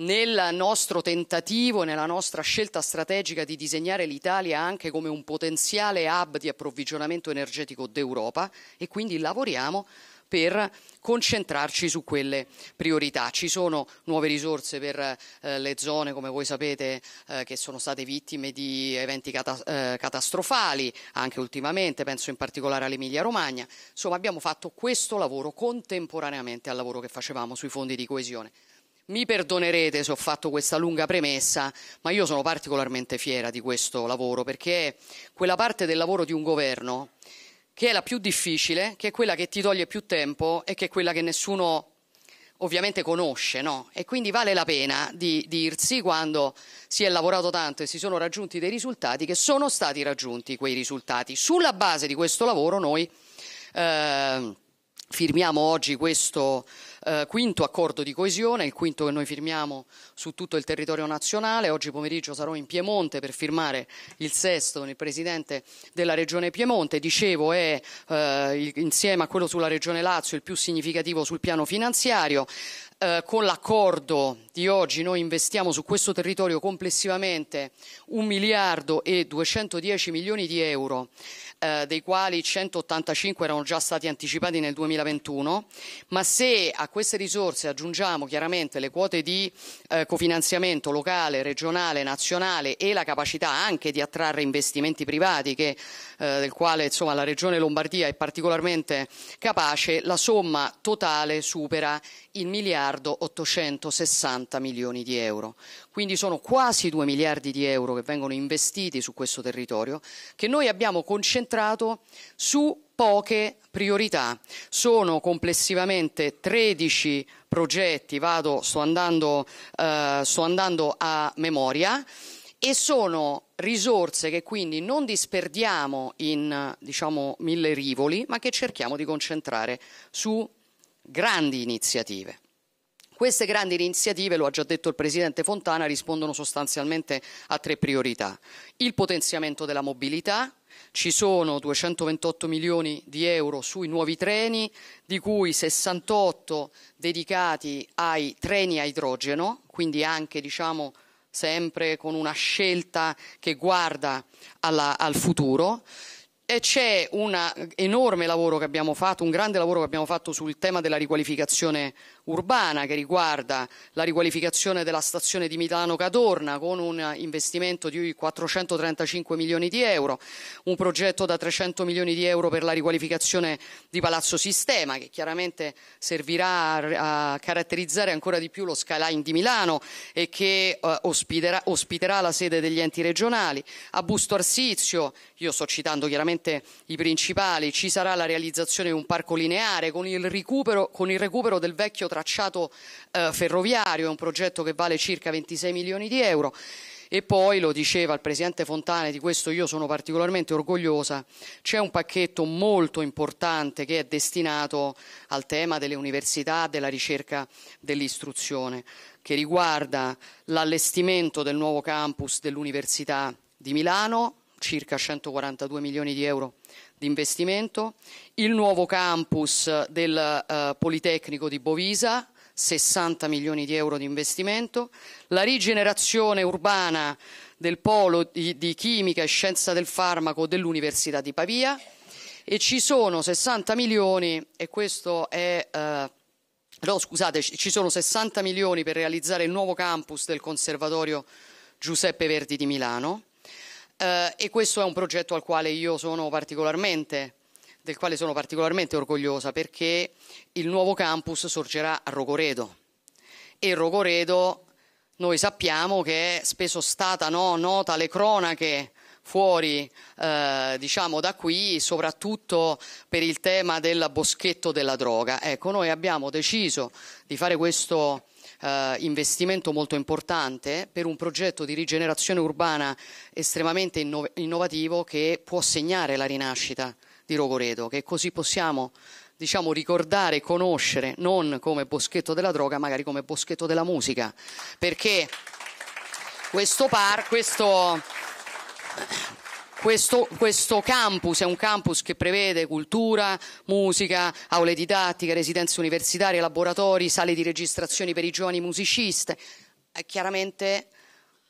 nel nostro tentativo, nella nostra scelta strategica di disegnare l'Italia anche come un potenziale hub di approvvigionamento energetico d'Europa e quindi lavoriamo per concentrarci su quelle priorità. Ci sono nuove risorse per eh, le zone, come voi sapete, eh, che sono state vittime di eventi cata- eh, catastrofali, anche ultimamente, penso in particolare all'Emilia Romagna. Insomma, abbiamo fatto questo lavoro contemporaneamente al lavoro che facevamo sui fondi di coesione. Mi perdonerete se ho fatto questa lunga premessa, ma io sono particolarmente fiera di questo lavoro perché è quella parte del lavoro di un governo che è la più difficile, che è quella che ti toglie più tempo e che è quella che nessuno ovviamente conosce, no? E quindi vale la pena di dirsi quando si è lavorato tanto e si sono raggiunti dei risultati che sono stati raggiunti quei risultati. Sulla base di questo lavoro noi eh, firmiamo oggi questo eh, quinto accordo di coesione, il quinto che noi firmiamo su tutto il territorio nazionale. Oggi pomeriggio sarò in Piemonte per firmare il sesto con il Presidente della Regione Piemonte. Dicevo è eh, insieme a quello sulla Regione Lazio il più significativo sul piano finanziario. Eh, con l'accordo di oggi noi investiamo su questo territorio complessivamente 1 miliardo e 210 milioni di euro eh, dei quali 185 erano già stati anticipati nel 2021, ma se a queste risorse aggiungiamo chiaramente le quote di eh, cofinanziamento locale, regionale, nazionale e la capacità anche di attrarre investimenti privati che eh, del quale insomma, la Regione Lombardia è particolarmente capace, la somma totale supera il miliardo 860 milioni di euro. Quindi sono quasi 2 miliardi di euro che vengono investiti su questo territorio che noi abbiamo concentrato su poche priorità. Sono complessivamente 13 progetti, vado, sto, andando, eh, sto andando a memoria e sono risorse che quindi non disperdiamo in diciamo, mille rivoli, ma che cerchiamo di concentrare su grandi iniziative. Queste grandi iniziative, lo ha già detto il Presidente Fontana, rispondono sostanzialmente a tre priorità. Il potenziamento della mobilità, ci sono 228 milioni di euro sui nuovi treni, di cui 68 dedicati ai treni a idrogeno, quindi anche diciamo, sempre con una scelta che guarda alla, al futuro, c'è un enorme lavoro che abbiamo fatto, un grande lavoro che abbiamo fatto sul tema della riqualificazione urbana che riguarda la riqualificazione della stazione di Milano Cadorna con un investimento di 435 milioni di euro, un progetto da 300 milioni di euro per la riqualificazione di Palazzo Sistema che chiaramente servirà a, caratterizzare ancora di più lo skyline di Milano e che eh, ospiterà, ospiterà la sede degli enti regionali. A Busto Arsizio, io sto citando chiaramente sicuramente i principali. Ci sarà la realizzazione di un parco lineare con il recupero, con il recupero del vecchio tracciato eh, ferroviario, un progetto che vale circa 26 milioni di euro. E poi, lo diceva il Presidente Fontane, di questo io sono particolarmente orgogliosa, c'è un pacchetto molto importante che è destinato al tema delle università, della ricerca, dell'istruzione, che riguarda l'allestimento del nuovo campus dell'Università di Milano, circa 142 milioni di euro di investimento, il nuovo campus del eh, Politecnico di Bovisa, 60 milioni di euro di investimento, la rigenerazione urbana del polo di, di chimica e scienza del farmaco dell'Università di Pavia e ci sono 60 milioni e questo è eh, No, scusate, ci sono 60 milioni per realizzare il nuovo campus del Conservatorio Giuseppe Verdi di Milano eh, e questo è un progetto al quale io sono particolarmente del quale sono particolarmente orgogliosa perché il nuovo campus sorgerà a Rogoredo e Rogoredo noi sappiamo che è spesso stata no, nota le cronache fuori eh, diciamo da qui soprattutto per il tema del boschetto della droga ecco noi abbiamo deciso di fare questo eh, investimento molto importante per un progetto di rigenerazione urbana estremamente inno- innovativo che può segnare la rinascita di Rogoredo, che così possiamo diciamo, ricordare e conoscere non come boschetto della droga, magari come boschetto della musica, perché questo, par, questo, questo, questo, campus è un campus che prevede cultura, musica, aule didattiche, residenze universitarie, laboratori, sale di registrazioni per i giovani musicisti. Chiaramente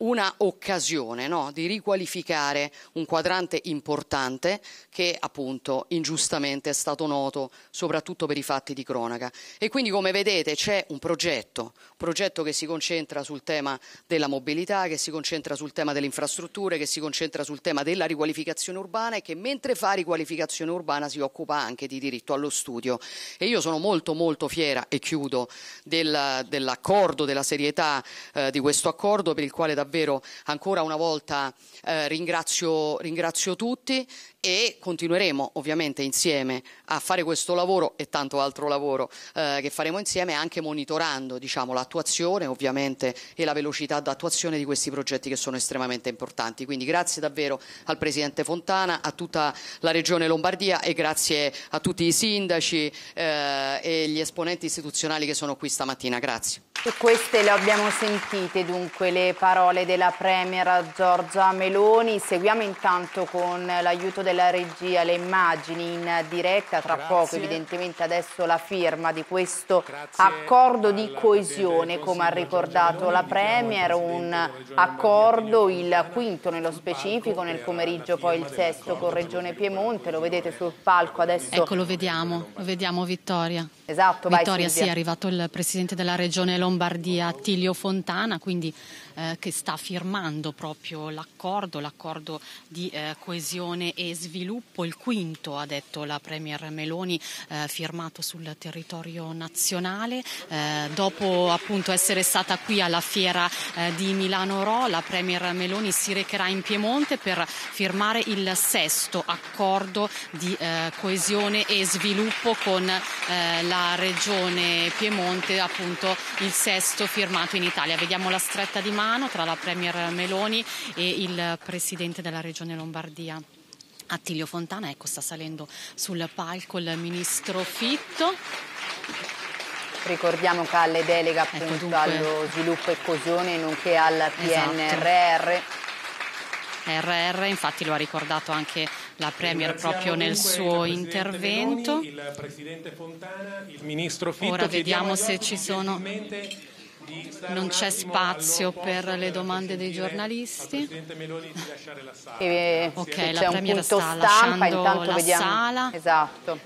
una occasione no? di riqualificare un quadrante importante che appunto ingiustamente è stato noto soprattutto per i fatti di cronaca. E quindi come vedete c'è un progetto, un progetto che si concentra sul tema della mobilità, che si concentra sul tema delle infrastrutture, che si concentra sul tema della riqualificazione urbana e che mentre fa riqualificazione urbana si occupa anche di diritto allo studio. E io sono molto molto fiera, e chiudo, del, dell'accordo, della serietà eh, di questo accordo per il quale davvero davvero ancora una volta eh, ringrazio, ringrazio tutti e continueremo ovviamente insieme a fare questo lavoro e tanto altro lavoro eh, che faremo insieme anche monitorando diciamo, l'attuazione ovviamente e la velocità d'attuazione di questi progetti che sono estremamente importanti. Quindi grazie davvero al Presidente Fontana, a tutta la Regione Lombardia e grazie a tutti i sindaci eh, e gli esponenti istituzionali che sono qui stamattina. Grazie. E queste le abbiamo sentite dunque le parole parole della Premier Giorgia Meloni. Seguiamo intanto con l'aiuto della regia le immagini in diretta, tra Grazie. poco evidentemente adesso la firma di questo Grazie accordo di coesione, come ha ricordato la Premier, un accordo, il quinto nello specifico, nel pomeriggio poi il sesto con Regione Piemonte, lo vedete sul palco adesso. Ecco, lo vediamo, lo vediamo Vittoria. Esatto, Vittoria, vai, sì, è arrivato il presidente della regione Lombardia, Attilio Fontana, quindi, eh, che sta firmando proprio l'accordo, l'accordo di eh, coesione e sviluppo, il quinto, ha detto la Premier Meloni, eh, firmato sul territorio nazionale. Eh, dopo appunto essere stata qui alla fiera eh, di Milano Ro, la Premier Meloni si recherà in Piemonte per firmare il sesto accordo di eh, coesione e sviluppo con la regione Piemonte, appunto il sesto firmato in Italia. Vediamo la stretta di mano tra la Premier Meloni e il Presidente della regione Lombardia. Attilio Fontana, ecco, sta salendo sul palco il ministro Fitto. Ricordiamo che alle delega ecco, appunto ecco, allo sviluppo e coesione nonché al PNRR. Esatto RR, infatti lo ha ricordato anche la Premier proprio nel suo intervento. Meloni, il Presidente Fontana, il Ministro Fitto. Ora vediamo se ci sono... Non c'è spazio per le domande dei giornalisti. Eh, ok, la Premier sta stampa, lasciando la sala. Esatto.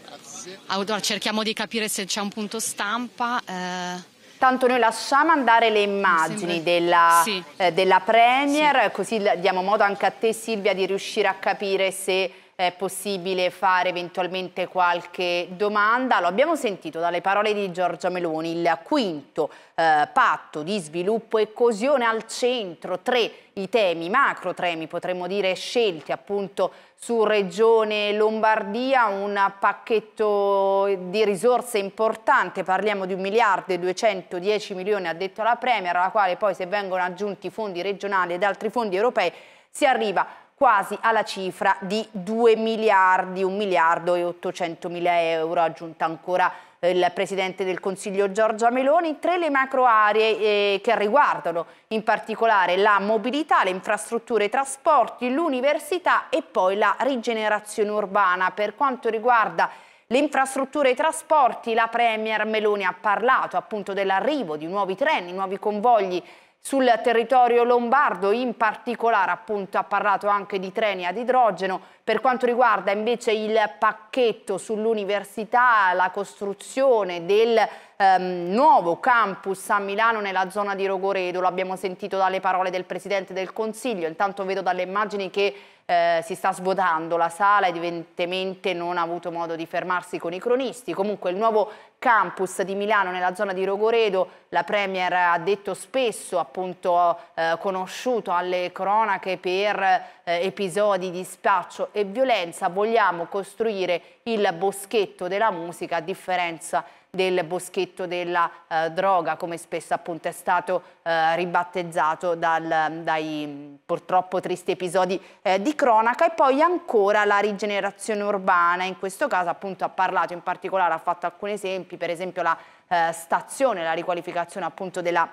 Allora, cerchiamo di capire se c'è un punto stampa. Eh. Tanto noi lasciamo andare le immagini della, sì. eh, della, Premier, sì. così diamo modo anche a te Silvia di riuscire a capire se è possibile fare eventualmente qualche domanda. Lo abbiamo sentito dalle parole di Giorgia Meloni, il quinto eh, patto di sviluppo e coesione al centro, tre i temi, macro temi potremmo dire scelti appunto su Regione Lombardia, un pacchetto di risorse importante, parliamo di 1 miliardo e 210 milioni ha detto la Premier, alla quale poi se vengono aggiunti fondi regionali ed altri fondi europei si arriva quasi alla cifra di 2 miliardi, 1 miliardo e 800 mila euro, aggiunta ancora eh, il Presidente del Consiglio Giorgia Meloni, tre le macro aree eh, che riguardano in particolare la mobilità, le infrastrutture, i trasporti, l'università e poi la rigenerazione urbana. Per quanto riguarda le infrastrutture e i trasporti, la Premier Meloni ha parlato appunto dell'arrivo di nuovi treni, nuovi convogli sul territorio lombardo, in particolare appunto ha parlato anche di treni ad idrogeno. Per quanto riguarda invece il pacchetto sull'università, la costruzione del ehm, nuovo campus a Milano nella zona di Rogoredo, lo abbiamo sentito dalle parole del Presidente del Consiglio, intanto vedo dalle immagini che eh, si sta svuotando la sala, evidentemente non ha avuto modo di fermarsi con i cronisti. Comunque il nuovo campus di Milano nella zona di Rogoredo, la Premier ha detto spesso, appunto eh, conosciuto alle cronache per eh, episodi di spaccio e violenza, vogliamo costruire il boschetto della musica a differenza di del boschetto della eh, droga, come spesso appunto è stato eh, ribattezzato dal, dai purtroppo tristi episodi eh, di cronaca e poi ancora la rigenerazione urbana, in questo caso appunto ha parlato in particolare, ha fatto alcuni esempi, per esempio la eh, stazione, la riqualificazione appunto della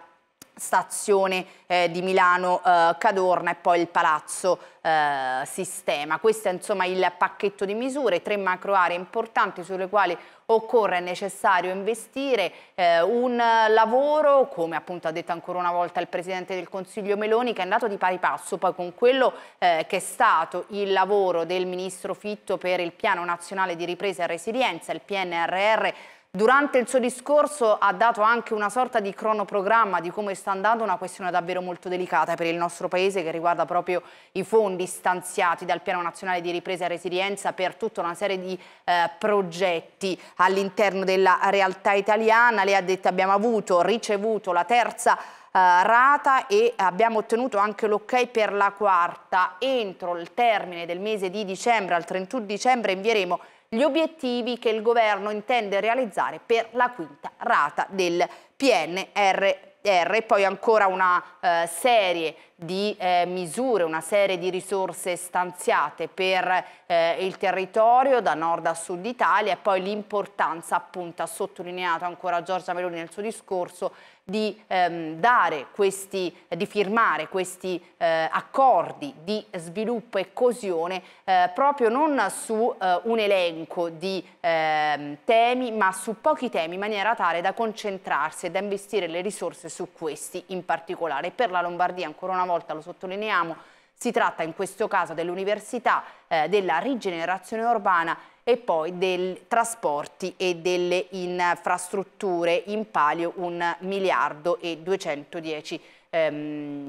stazione eh, di Milano eh, Cadorna e poi il Palazzo eh, Sistema. Questo è insomma il pacchetto di misure, tre macro aree importanti sulle quali occorre, è necessario investire, eh, un lavoro, come appunto ha detto ancora una volta il Presidente del Consiglio Meloni, che è andato di pari passo poi con quello eh, che è stato il lavoro del Ministro Fitto per il Piano Nazionale di Ripresa e Resilienza, il PNRR, Durante il suo discorso ha dato anche una sorta di cronoprogramma di come sta andando una questione davvero molto delicata per il nostro Paese che riguarda proprio i fondi stanziati dal Piano Nazionale di Ripresa e Resilienza per tutta una serie di eh, progetti all'interno della realtà italiana. Lei ha detto abbiamo avuto, ricevuto la terza Uh, rata e abbiamo ottenuto anche l'ok per la quarta. Entro il termine del mese di dicembre, al 31 dicembre, invieremo gli obiettivi che il governo intende realizzare per la quinta rata del PNRR. R, poi ancora una eh, serie di eh, misure, una serie di risorse stanziate per eh, il territorio da nord a sud Italia e poi l'importanza appunto ha sottolineato ancora Giorgia Meloni nel suo discorso di ehm, dare questi, eh, di firmare questi eh, accordi di sviluppo e coesione eh, proprio non su eh, un elenco di ehm, temi ma su pochi temi in maniera tale da concentrarsi e da investire le risorse su questi in particolare. Per la Lombardia ancora una volta lo sottolineiamo si tratta in questo caso dell'università, eh, della rigenerazione urbana e poi dei trasporti e delle infrastrutture in palio 1 miliardo e 210 ehm,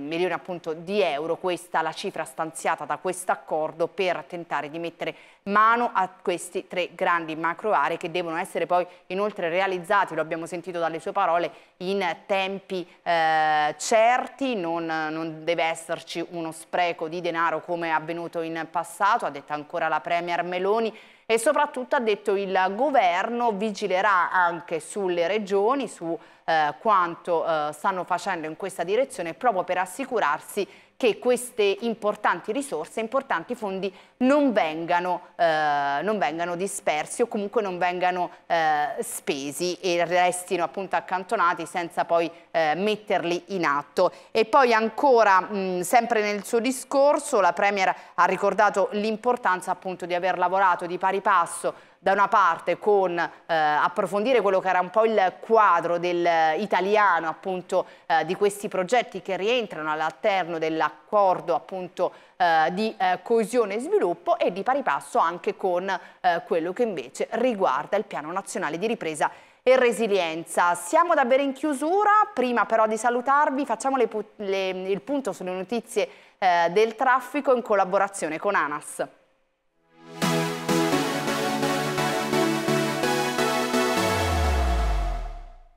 milioni appunto di euro, questa è la cifra stanziata da questo accordo per tentare di mettere mano a queste tre grandi macro aree che devono essere poi inoltre realizzati, lo abbiamo sentito dalle sue parole, in tempi eh, certi, non, non deve esserci uno spreco di denaro come è avvenuto in passato, ha detto ancora la Premier Meloni, e soprattutto ha detto il governo vigilerà anche sulle regioni, su eh, quanto eh, stanno facendo in questa direzione proprio per assicurarsi che queste importanti risorse, importanti fondi non vengano, eh, non vengano dispersi o comunque non vengano eh, spesi e restino appunto accantonati senza poi eh, metterli in atto. E poi ancora, mh, sempre nel suo discorso, la Premier ha ricordato l'importanza appunto di aver lavorato di pari passo da una parte con eh, approfondire quello che era un po' il quadro dell'italiano eh, appunto eh, di questi progetti che rientrano all'interno dell'accordo appunto eh, di eh, coesione e sviluppo e di pari passo anche con eh, quello che invece riguarda il piano nazionale di ripresa e resilienza. Siamo davvero in chiusura, prima però di salutarvi facciamo le, le, il punto sulle notizie eh, del traffico in collaborazione con ANAS.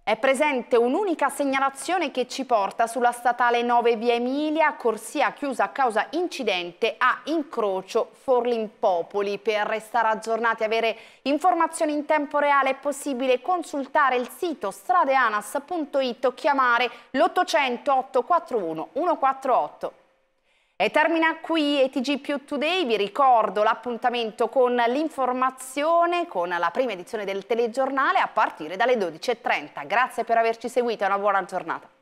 È presente un'unica segnalazione che ci porta sulla statale 9 via Emilia, corsia chiusa a causa incidente a incrocio Forlimpopoli. Per restare aggiornati e avere informazioni in tempo reale è possibile consultare il sito stradeanas.it o chiamare l'800 841 148. E termina qui ETG più Today, vi ricordo l'appuntamento con l'informazione, con la prima edizione del telegiornale a partire dalle 12.30. Grazie per averci seguito e una buona giornata.